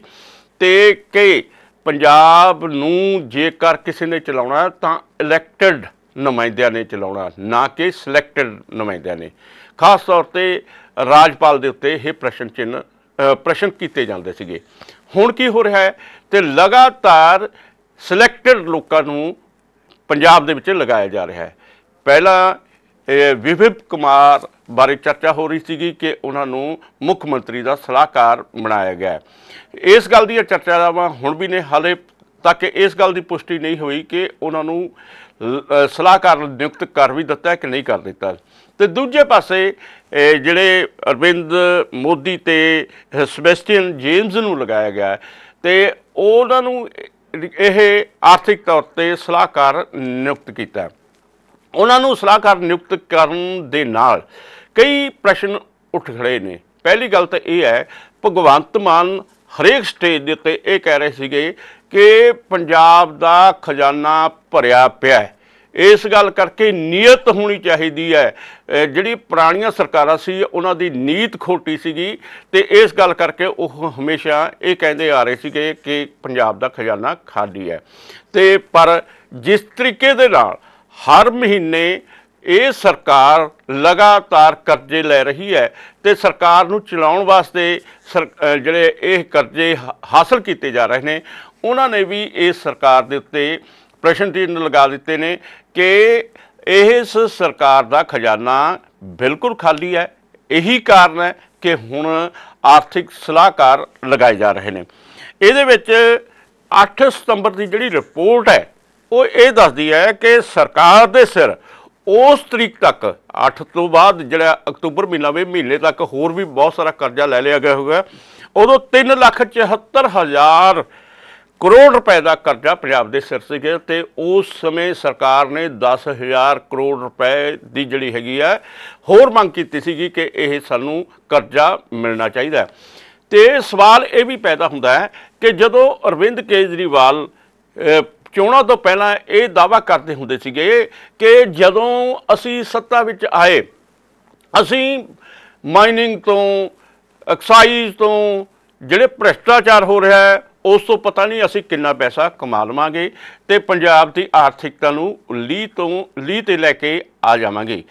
ਤੇ ਕਿ ਪੰਜਾਬ ਨੂੰ ਜੇਕਰ ਕਿਸੇ ਨੇ ਚਲਾਉਣਾ ਤਾਂ ਇਲੈਕਟਿਡ ਨੁਮਾਇੰਦਿਆਂ ਨੇ ਚਲਾਉਣਾ ਨਾ ਕਿ ਸਿਲੈਕਟਡ ਨੁਮਾਇੰਦਿਆਂ ਨੇ ਖਾਸ ਤੌਰ ਤੇ ਰਾਜਪਾਲ ਦੇ ਉੱਤੇ ਇਹ ਪ੍ਰਸ਼ਨ ਚਿੰਨ ਪ੍ਰਸ਼ਨ ਕੀਤੇ ਜਾਂਦੇ ਸੀਗੇ ਹੁਣ ਕੀ ਹੋ ਰਿਹਾ ਹੈ ਤੇ ਲਗਾਤਾਰ ਸਿਲੈਕਟਡ ਲੋਕਾਂ ਨੂੰ ਪੰਜਾਬ ਦੇ ਵਿੱਚ ਲਗਾਇਆ ਜਾ ਰਿਹਾ ਹੈ ਪਹਿਲਾਂ ਇਹ ਵਿਵਿਪ ਕੁਮਾਰ ਬਾਰੇ ਚਰਚਾ ਹੋ ਰਹੀ ਸੀਗੀ ਕਿ ਉਹਨਾਂ ਨੂੰ ਮੁੱਖ ਮੰਤਰੀ ਦਾ ਸਲਾਹਕਾਰ ਬਣਾਇਆ ਗਿਆ ਇਸ ਗੱਲ ਦੀ ਦੀਆਂ ਚਰਚਾਵਾਂ ਹੁਣ ਵੀ ਨੇ ਹਾਲੇ ਤੱਕ ਇਸ ਗੱਲ ਦੀ ਪੁਸ਼ਟੀ ਨਹੀਂ ਹੋਈ ਕਿ ਉਹਨਾਂ ਨੂੰ ਸਲਾਹਕਾਰ ਨਿਯੁਕਤ ਕਰ ਵੀ ਦਿੱਤਾ ਕਿ ਨਹੀਂ ਕਰ ਦਿੱਤਾ ਤੇ ਦੂਜੇ ਪਾਸੇ ਜਿਹੜੇ ਅਰਵਿੰਦ ਮੋਦੀ ਤੇ ਸਬੈਸਟੀਅਨ ਜੇਮਸ ਨੂੰ ਲਗਾਇਆ ਗਿਆ ਤੇ ਉਹਨਾਂ ਨੂੰ ਇਹ ਆਰਥਿਕ ਤੌਰ ਤੇ ਸਲਾਹਕਾਰ ਨਿਯੁਕਤ ਕੀਤਾ ਉਹਨਾਂ ਨੂੰ ਸਲਾਹਕਾਰ ਨਿਯੁਕਤ ਕਰਨ ਦੇ ਨਾਲ ਕਈ ਪ੍ਰਸ਼ਨ ਉੱਠ ਖੜੇ ਨੇ ਪਹਿਲੀ ਗੱਲ ਤਾਂ ਇਹ ਹੈ ਭਗਵੰਤ ਮਾਨ ਹਰੇਕ ਸਟੇਜ ਦੇ ਉੱਤੇ ਇਹ ਕਹਿ ਰਹੇ ਸੀਗੇ ਕਿ ਪੰਜਾਬ ਦਾ ਖਜ਼ਾਨਾ ਭਰਿਆ ਪਿਆ ਹੈ ਇਸ ਗੱਲ ਕਰਕੇ ਨੀਅਤ ਹੋਣੀ ਚਾਹੀਦੀ ਹੈ ਜਿਹੜੀ ਪੁਰਾਣੀਆਂ ਸਰਕਾਰਾਂ ਸੀ ਉਹਨਾਂ ਦੀ ਨੀਤ ਖੋਟੀ ਸੀਗੀ ਤੇ ਇਸ ਗੱਲ ਕਰਕੇ ਉਹ ਹਮੇਸ਼ਾ ਇਹ ਕਹਿੰਦੇ ਆ ਰਹੇ ਸੀਗੇ ਕਿ ਪੰਜਾਬ ਦਾ ਖਜ਼ਾਨਾ ਖਾਲੀ ਹੈ ਤੇ ਪਰ ਜਿਸ ਤਰੀਕੇ ਦੇ ਨਾਲ ਹਰ ਮਹੀਨੇ ਇਹ ਸਰਕਾਰ ਲਗਾਤਾਰ ਕਰਜ਼ੇ ਲੈ ਰਹੀ ਹੈ ਤੇ ਸਰਕਾਰ ਨੂੰ ਚਲਾਉਣ ਵਾਸਤੇ ਜਿਹੜੇ ਇਹ ਕਰਜ਼ੇ ਹਾਸਲ ਕੀਤੇ ਜਾ ਰਹੇ ਨੇ ਉਹਨਾਂ ਨੇ ਵੀ ਇਸ ਸਰਕਾਰ ਦੇ ਉੱਤੇ ਪ੍ਰਸ਼ਨ ਚਿੰਨ ਲਗਾ ਦਿੱਤੇ ਨੇ ਕਿ ਇਸ ਸਰਕਾਰ ਦਾ ਖਜ਼ਾਨਾ ਬਿਲਕੁਲ ਖਾਲੀ ਹੈ ਇਹੀ ਕਾਰਨ ਹੈ ਕਿ ਹੁਣ ਆਰਥਿਕ ਸਲਾਹਕਾਰ ਲਗਾਏ ਜਾ ਰਹੇ ਨੇ ਇਹਦੇ ਵਿੱਚ 8 ਸਤੰਬਰ ਦੀ ਜਿਹੜੀ ਰਿਪੋਰਟ ਹੈ ਉਹ ਇਹ ਦੱਸਦੀ ਹੈ ਕਿ ਸਰਕਾਰ ਦੇ ਸਿਰ ਉਸ ਤਰੀਕ ਤੱਕ 8 ਤੋਂ ਬਾਅਦ ਜਿਹੜਾ ਅਕਤੂਬਰ ਮਹੀਨਾ ਵੇ ਮਹੀਨੇ ਤੱਕ ਹੋਰ ਵੀ ਬਹੁਤ ਸਾਰਾ ਕਰਜ਼ਾ ਲੈ ਲਿਆ ਗਿਆ ਹੋਗਾ ਉਦੋਂ 374000 ਕਰੋੜ ਰੁਪਏ ਦਾ ਕਰਜ਼ਾ ਪੰਜਾਬ ਦੇ ਸਿਰ ਗਿਆ ਤੇ ਉਸ ਸਮੇਂ ਸਰਕਾਰ ਨੇ 10000 ਕਰੋੜ ਰੁਪਏ ਦੀ ਜਿਹੜੀ ਹੈਗੀ ਆ ਹੋਰ ਮੰਗ ਕੀਤੀ ਸੀਗੀ ਕਿ ਇਹ ਸਾਨੂੰ ਕਰਜ਼ਾ ਮਿਲਣਾ ਚਾਹੀਦਾ ਤੇ ਸਵਾਲ ਇਹ ਵੀ ਪੈਦਾ ਹੁੰਦਾ ਹੈ ਕਿ ਜਦੋਂ ਅਰਵਿੰਦ ਕੇਜਰੀਵਾਲ ਚੋਣਾਂ ਤੋਂ ਪਹਿਲਾਂ ਇਹ ਦਾਵਾ ਕਰਦੇ ਹੁੰਦੇ ਸੀਗੇ ਕਿ ਜਦੋਂ ਅਸੀਂ ਸੱਤਾ ਵਿੱਚ ਆਏ ਅਸੀਂ ਮਾਈਨਿੰਗ ਤੋਂ ਐਕਸਾਈਜ਼ ਤੋਂ ਜਿਹੜੇ ਭ੍ਰਿਸ਼ਟਾਚਾਰ ਹੋ ਰਿਹਾ ਹੈ ਉਸ ਤੋਂ ਪਤਾ ਨਹੀਂ ਅਸੀਂ ਕਿੰਨਾ ਪੈਸਾ ਕਮਾ ਲਵਾਂਗੇ ਤੇ ਪੰਜਾਬ ਦੀ ਆਰਥਿਕਤਾ ਨੂੰ ਲੀ ਤੋਂ ਲੀ ਤੇ ਲੈ ਕੇ ਆ ਜਾਵਾਂਗੇ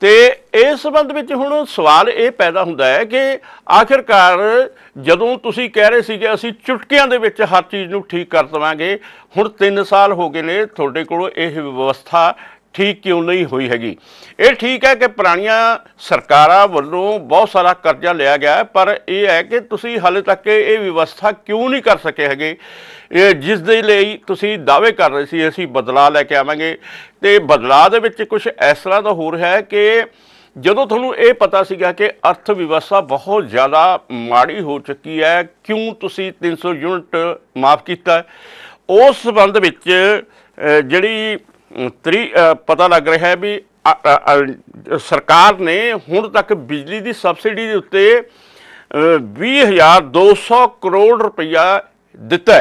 ਤੇ ਇਸ ਸੰਬੰਧ ਵਿੱਚ ਹੁਣ ਸਵਾਲ ਇਹ ਪੈਦਾ ਹੁੰਦਾ ਹੈ ਕਿ ਆਖਿਰਕਾਰ ਜਦੋਂ ਤੁਸੀਂ ਕਹਿ ਰਹੇ ਸੀਗੇ ਅਸੀਂ ਚੁਟਕਿਆਂ ਦੇ ਵਿੱਚ ਹਰ ਚੀਜ਼ ਨੂੰ ਠੀਕ ਕਰ ਦਵਾਂਗੇ ਹੁਣ 3 ਸਾਲ ਹੋ ਗਏ ਨੇ ਤੁਹਾਡੇ ਕੋਲ ਇਹ ਵਿਵਸਥਾ ਠੀਕ ਕਿਉਂ ਨਹੀਂ ਹੋਈ ਹੈਗੀ ਇਹ ਠੀਕ ਹੈ ਕਿ ਪੁਰਾਣੀਆਂ ਸਰਕਾਰਾਂ ਵੱਲੋਂ ਬਹੁਤ ਸਾਰਾ ਕਰਜ਼ਾ ਲਿਆ ਗਿਆ ਪਰ ਇਹ ਹੈ ਕਿ ਤੁਸੀਂ ਹਾਲੇ ਤੱਕ ਇਹ ਵਿਵਸਥਾ ਕਿਉਂ ਨਹੀਂ ਕਰ ਸਕੇ ਹੈਗੇ ਇਹ ਜਿਸ ਦੇ ਲਈ ਤੁਸੀਂ ਦਾਅਵੇ ਕਰ ਰਹੇ ਸੀ ਅਸੀਂ ਬਦਲਾਅ ਲੈ ਕੇ ਆਵਾਂਗੇ ਤੇ ਬਦਲਾਅ ਦੇ ਵਿੱਚ ਕੁਝ ਇਸ ਤਰ੍ਹਾਂ ਦਾ ਹੋ ਰਿਹਾ ਹੈ ਕਿ ਜਦੋਂ ਤੁਹਾਨੂੰ ਇਹ ਪਤਾ ਸੀਗਾ ਕਿ ਅਰਥ ਵਿਵਸਥਾ ਬਹੁਤ ਜ਼ਿਆਦਾ ਮਾੜੀ ਹੋ ਚੁੱਕੀ ਹੈ ਕਿਉਂ ਤੁਸੀਂ 300 ਯੂਨਿਟ ਮਾਫ ਕੀਤਾ ਉਸ ਸੰਬੰਧ ਵਿੱਚ ਜਿਹੜੀ ਤਰੀ ਪਤਾ ਲੱਗ ਰਿਹਾ ਹੈ ਵੀ ਸਰਕਾਰ ਨੇ ਹੁਣ ਤੱਕ ਬਿਜਲੀ ਦੀ ਸਬਸਿਡੀ ਦੇ ਉੱਤੇ 20200 ਕਰੋੜ ਰੁਪਇਆ ਦਿੱਤਾ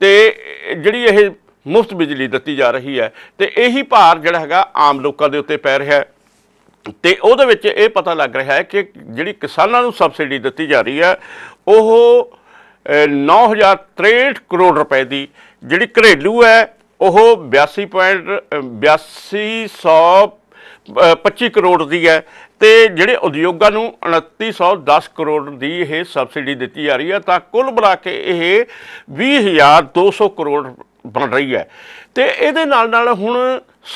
ਤੇ ਜਿਹੜੀ ਇਹ ਮੁਫਤ ਬਿਜਲੀ ਦਿੱਤੀ ਜਾ ਰਹੀ ਹੈ ਤੇ ਇਹੀ ਭਾਰ ਜਿਹੜਾ ਹੈਗਾ ਆਮ ਲੋਕਾਂ ਦੇ ਉੱਤੇ ਪੈ ਰਿਹਾ ਹੈ ਤੇ ਉਹਦੇ ਵਿੱਚ ਇਹ ਪਤਾ ਲੱਗ ਰਿਹਾ ਹੈ ਕਿ ਜਿਹੜੀ ਕਿਸਾਨਾਂ ਨੂੰ ਸਬਸਿਡੀ ਦਿੱਤੀ ਜਾ ਰਹੀ ਹੈ ਉਹ 9063 ਕਰੋੜ ਰੁਪਏ ਦੀ ਜਿਹੜੀ ਘਰੇਲੂ ਹੈ ਉਹ 82.8225 ਕਰੋੜ ਦੀ ਹੈ ਤੇ ਜਿਹੜੇ ਉਦਯੋਗਾਂ ਨੂੰ 2910 ਕਰੋੜ ਦੀ ਇਹ ਸਬਸਿਡੀ ਦਿੱਤੀ ਜਾ ਰਹੀ ਹੈ ਤਾਂ ਕੁੱਲ ਮਿਲਾ ਕੇ ਇਹ 20200 ਕਰੋੜ ਬਣ ਰਹੀ ਹੈ ਤੇ ਇਹਦੇ ਨਾਲ ਨਾਲ ਹੁਣ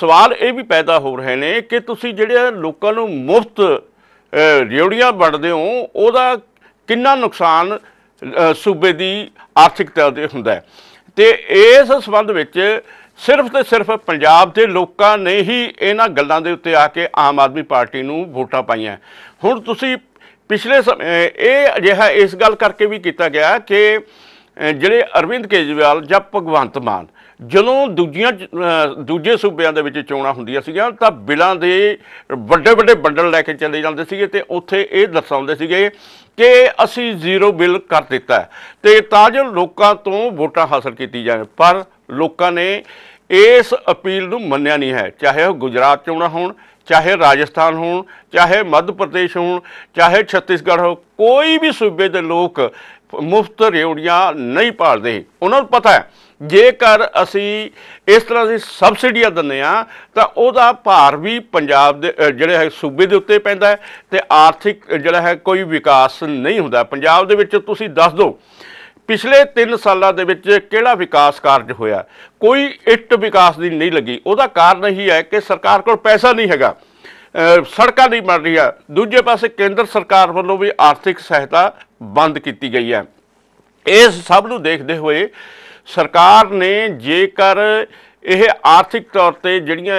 ਸਵਾਲ ਇਹ ਵੀ ਪੈਦਾ ਹੋ ਰਹੇ ਨੇ ਕਿ ਤੁਸੀਂ ਜਿਹੜੇ ਲੋਕਾਂ ਨੂੰ ਮੁਫਤ ਰਿਓੜੀਆਂ ਵੰਡਦੇ ਹੋ ਉਹਦਾ ਕਿੰਨਾ ਨੁਕਸਾਨ ਸੂਬੇ ਦੀ ਆਰਥਿਕਤਾ ਤੇ ਹੁੰਦਾ ਹੈ ਤੇ ਇਸ ਸੰਬੰਧ ਵਿੱਚ ਸਿਰਫ ਤੇ ਸਿਰਫ ਪੰਜਾਬ ਦੇ ਲੋਕਾਂ ਨੇ ਹੀ ਇਹਨਾਂ ਗੱਲਾਂ ਦੇ ਉੱਤੇ ਆ ਕੇ ਆਮ ਆਦਮੀ ਪਾਰਟੀ ਨੂੰ ਵੋਟਾਂ ਪਾਈਆਂ ਹੁਣ ਤੁਸੀਂ ਪਿਛਲੇ ਇਹ ਅਜਿਹਾ ਇਸ ਗੱਲ ਕਰਕੇ ਵੀ ਕੀਤਾ ਗਿਆ ਕਿ ਜਿਹੜੇ ਅਰਵਿੰਦ ਕੇਜਵਾਲ ਜਾਂ ਭਗਵੰਤ ਮਾਨ ਜਦੋਂ ਦੂਜੀਆਂ ਦੂਜੇ ਸੂਬਿਆਂ ਦੇ ਵਿੱਚ ਚੋਣਾਂ ਹੁੰਦੀਆਂ ਸੀਗੀਆਂ ਤਾਂ ਬਿਲਾਂ ਦੇ ਵੱਡੇ ਵੱਡੇ ਬੰਡਲ ਲੈ ਕੇ ਚਲੇ ਜਾਂਦੇ ਸੀਗੇ ਤੇ ਉੱਥੇ ਇਹ ਦਰਸਾਉਂਦੇ ਸੀਗੇ ਕਿ ਅਸੀਂ ਜ਼ੀਰੋ ਬਿੱਲ ਕਰ ਦਿੱਤਾ ਤੇ ਤਾਂ ਜੋ ਲੋਕਾਂ ਤੋਂ ਵੋਟਾਂ ਹਾਸਲ ਕੀਤੀ ਜਾਣ ਪਰ ਲੋਕਾਂ ਨੇ ਇਸ ਅਪੀਲ ਨੂੰ ਮੰਨਿਆ ਨਹੀਂ ਹੈ ਚਾਹੇ ਉਹ ਗੁਜਰਾਤ ਨਾ ਹੋਣ ਚਾਹੇ ਰਾਜਸਥਾਨ ਹੋਣ ਚਾਹੇ ਮੱਧ ਪ੍ਰਦੇਸ਼ ਹੋਣ ਚਾਹੇ ਛੱਤੀਸਗੜ੍ਹ ਹੋ ਕੋਈ ਵੀ ਸੂਬੇ ਦੇ ਲੋਕ ਮੁਫਤ ਰਿਉੜੀਆਂ ਨਹੀਂ ਪਾਲਦੇ ਉਹਨਾਂ ਨੂੰ ਪਤਾ ਹੈ ਜੇਕਰ ਅਸੀਂ ਇਸ ਤਰ੍ਹਾਂ ਦੀ ਸਬਸਿਡੀਆਂ ਦਿੰਨੇ ਆ ਤਾਂ ਉਹਦਾ ਭਾਰ ਵੀ ਪੰਜਾਬ ਦੇ ਜਿਹੜੇ ਹੈ ਸੂਬੇ ਦੇ ਉੱਤੇ ਪੈਂਦਾ ਤੇ ਆਰਥਿਕ ਜਿਹੜਾ ਹੈ ਕੋਈ ਵਿਕਾਸ ਨਹੀਂ ਹੁੰਦਾ ਪੰਜਾਬ ਦੇ ਵਿੱਚ ਤੁਸੀਂ ਦੱਸ ਦਿਓ ਪਿਛਲੇ 3 ਸਾਲਾਂ ਦੇ ਵਿੱਚ ਕਿਹੜਾ ਵਿਕਾਸ ਕਾਰਜ ਹੋਇਆ ਕੋਈ ਇੱਟ ਵਿਕਾਸ ਦੀ ਨਹੀਂ ਲੱਗੀ ਉਹਦਾ ਕਾਰਨ ਇਹ ਹੈ ਕਿ ਸਰਕਾਰ ਕੋਲ ਪੈਸਾ ਨਹੀਂ ਹੈਗਾ ਸੜਕਾਂ ਨਹੀਂ ਬਣ ਰਹੀਆਂ ਦੂਜੇ ਪਾਸੇ ਕੇਂਦਰ ਸਰਕਾਰ ਵੱਲੋਂ ਵੀ ਆਰਥਿਕ ਸਹਾਇਤਾ ਬੰਦ ਕੀਤੀ ਗਈ ਹੈ ਇਸ ਸਭ ਨੂੰ ਦੇਖਦੇ ਹੋਏ ਸਰਕਾਰ ਨੇ ਜੇਕਰ ਇਹ ਆਰਥਿਕ ਤੌਰ ਤੇ ਜਿਹੜੀਆਂ